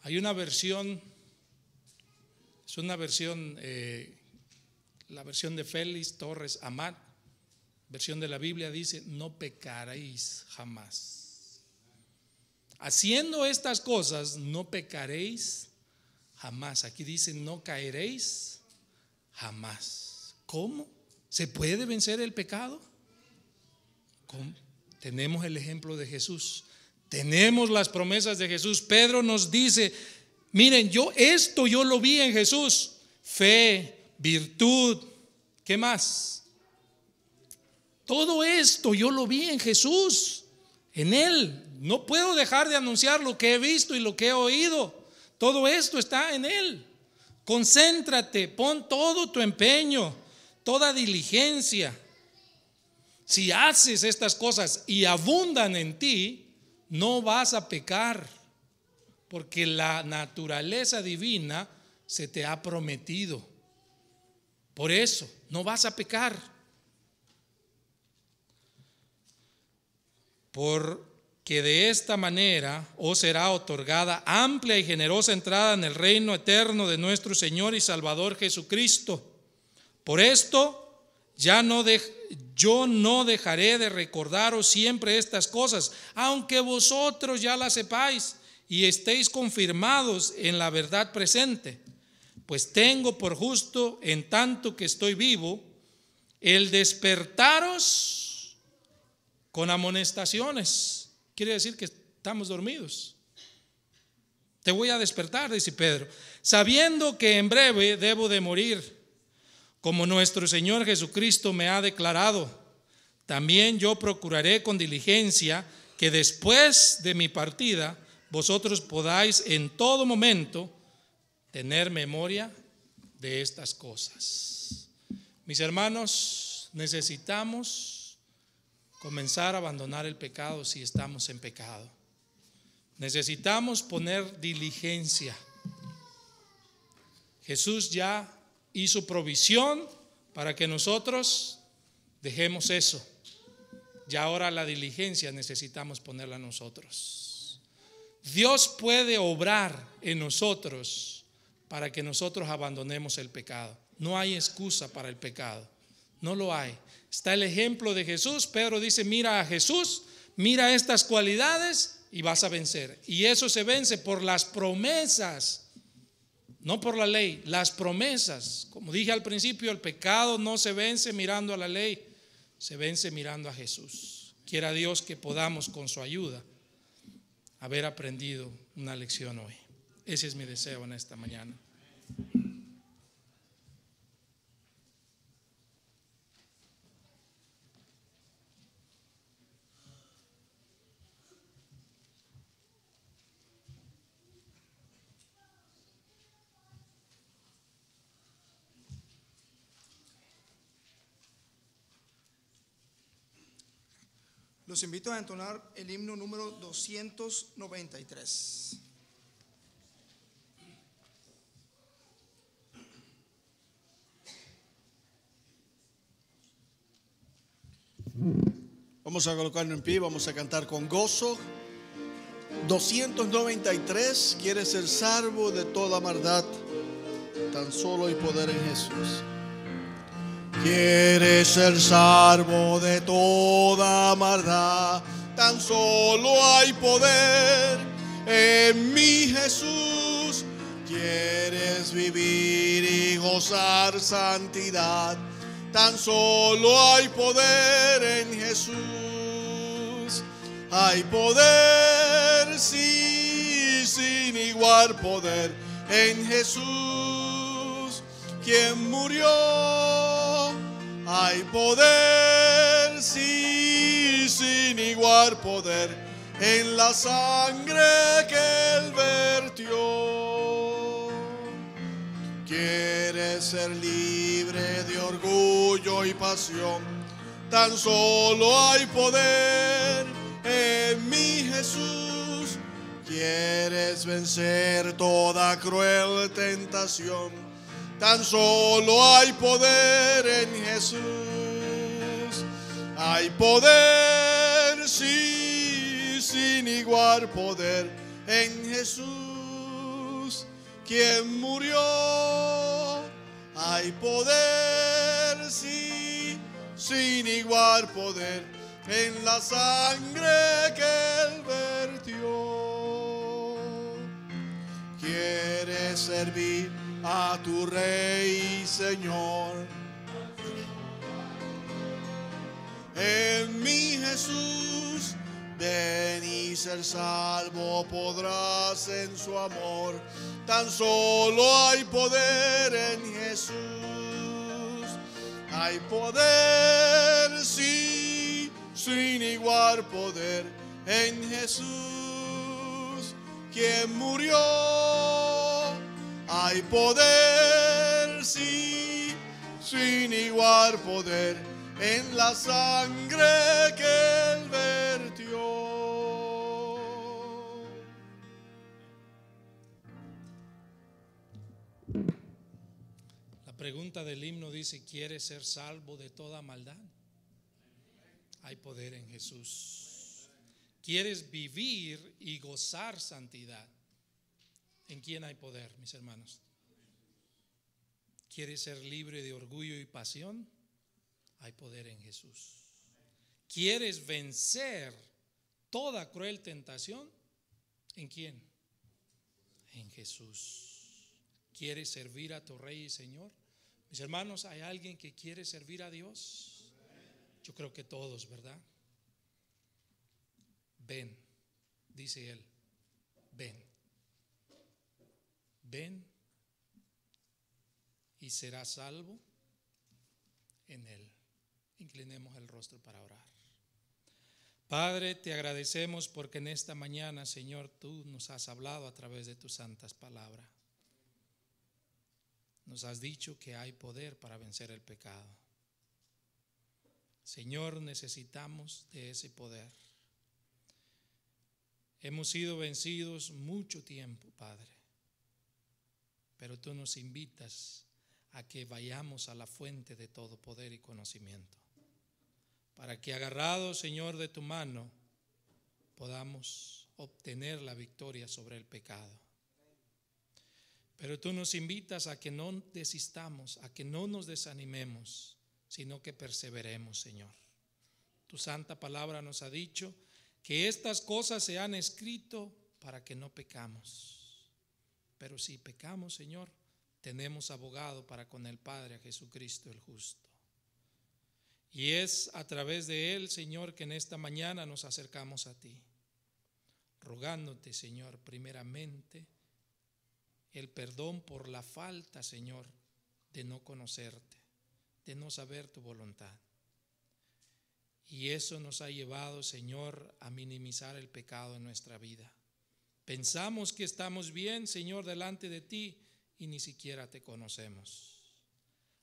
Hay una versión, es una versión, eh, la versión de Félix Torres Amat, versión de la Biblia dice, no pecaréis jamás. Haciendo estas cosas no pecaréis jamás. Aquí dice no caeréis jamás. ¿Cómo? ¿Se puede vencer el pecado? Tenemos el ejemplo de Jesús. Tenemos las promesas de Jesús. Pedro nos dice, miren, yo esto yo lo vi en Jesús. Fe, virtud, ¿qué más? Todo esto yo lo vi en Jesús, en Él, no puedo dejar de anunciar lo que he visto y lo que he oído. Todo esto está en Él. Concéntrate, pon todo tu empeño, toda diligencia. Si haces estas cosas y abundan en ti, no vas a pecar, porque la naturaleza divina se te ha prometido. Por eso, no vas a pecar. Por que de esta manera os será otorgada amplia y generosa entrada en el reino eterno de nuestro Señor y Salvador Jesucristo. Por esto, ya no de, yo no dejaré de recordaros siempre estas cosas, aunque vosotros ya las sepáis y estéis confirmados en la verdad presente. Pues tengo por justo, en tanto que estoy vivo, el despertaros con amonestaciones quiere decir que estamos dormidos. Te voy a despertar, dice Pedro, sabiendo que en breve debo de morir, como nuestro Señor Jesucristo me ha declarado. También yo procuraré con diligencia que después de mi partida vosotros podáis en todo momento tener memoria de estas cosas. Mis hermanos, necesitamos comenzar a abandonar el pecado si estamos en pecado. Necesitamos poner diligencia. Jesús ya hizo provisión para que nosotros dejemos eso. Y ahora la diligencia necesitamos ponerla nosotros. Dios puede obrar en nosotros para que nosotros abandonemos el pecado. No hay excusa para el pecado. No lo hay. Está el ejemplo de Jesús. Pedro dice, mira a Jesús, mira estas cualidades y vas a vencer. Y eso se vence por las promesas, no por la ley, las promesas. Como dije al principio, el pecado no se vence mirando a la ley, se vence mirando a Jesús. Quiera Dios que podamos con su ayuda haber aprendido una lección hoy. Ese es mi deseo en esta mañana. Los invito a entonar el himno número 293. Vamos a colocarlo en pie, vamos a cantar con gozo. 293, quieres ser salvo de toda maldad, tan solo y poder en Jesús. Quieres ser salvo de toda maldad. Tan solo hay poder en mi Jesús. Quieres vivir y gozar santidad. Tan solo hay poder en Jesús. Hay poder, sí, sin igual poder en Jesús, quien murió hay poder, sí, sin igual poder, en la sangre que él vertió. Quieres ser libre de orgullo y pasión, tan solo hay poder en mi Jesús. Quieres vencer toda cruel tentación Tan solo hay poder en Jesús. Hay poder, sí, sin igual poder en Jesús. Quien murió, hay poder, sí, sin igual poder en la sangre que él vertió. Quiere servir a tu Rey Señor. En mi Jesús, ven y ser salvo podrás en su amor. Tan solo hay poder en Jesús. Hay poder, sí, sin igual poder en Jesús, quien murió hay poder, sí, sin igual poder en la sangre que él vertió. La pregunta del himno dice, ¿quieres ser salvo de toda maldad? Hay poder en Jesús. ¿Quieres vivir y gozar santidad? en quién hay poder, mis hermanos. ¿Quieres ser libre de orgullo y pasión? Hay poder en Jesús. ¿Quieres vencer toda cruel tentación? ¿En quién? En Jesús. ¿Quieres servir a tu Rey y Señor? Mis hermanos, ¿hay alguien que quiere servir a Dios? Yo creo que todos, ¿verdad? Ven, dice él, ven ven y serás salvo en Él. Inclinemos el rostro para orar. Padre, te agradecemos porque en esta mañana, Señor, tú nos has hablado a través de tus santas palabras. Nos has dicho que hay poder para vencer el pecado. Señor, necesitamos de ese poder. Hemos sido vencidos mucho tiempo, Padre pero tú nos invitas a que vayamos a la fuente de todo poder y conocimiento, para que agarrados, Señor, de tu mano, podamos obtener la victoria sobre el pecado. Pero tú nos invitas a que no desistamos, a que no nos desanimemos, sino que perseveremos, Señor. Tu santa palabra nos ha dicho que estas cosas se han escrito para que no pecamos. Pero si pecamos, Señor, tenemos abogado para con el Padre, a Jesucristo el justo. Y es a través de Él, Señor, que en esta mañana nos acercamos a ti, rogándote, Señor, primeramente el perdón por la falta, Señor, de no conocerte, de no saber tu voluntad. Y eso nos ha llevado, Señor, a minimizar el pecado en nuestra vida. Pensamos que estamos bien, Señor, delante de ti y ni siquiera te conocemos.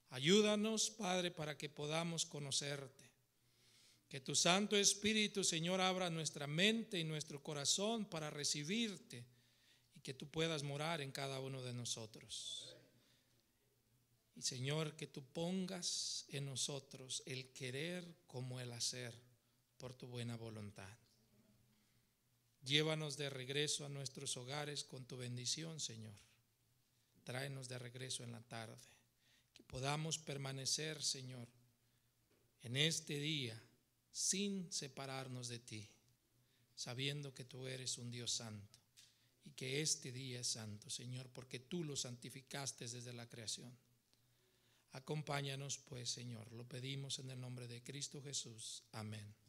Ayúdanos, Padre, para que podamos conocerte. Que tu Santo Espíritu, Señor, abra nuestra mente y nuestro corazón para recibirte y que tú puedas morar en cada uno de nosotros. Y Señor, que tú pongas en nosotros el querer como el hacer por tu buena voluntad. Llévanos de regreso a nuestros hogares con tu bendición, Señor. Tráenos de regreso en la tarde. Que podamos permanecer, Señor, en este día sin separarnos de ti, sabiendo que tú eres un Dios santo y que este día es santo, Señor, porque tú lo santificaste desde la creación. Acompáñanos, pues, Señor, lo pedimos en el nombre de Cristo Jesús. Amén.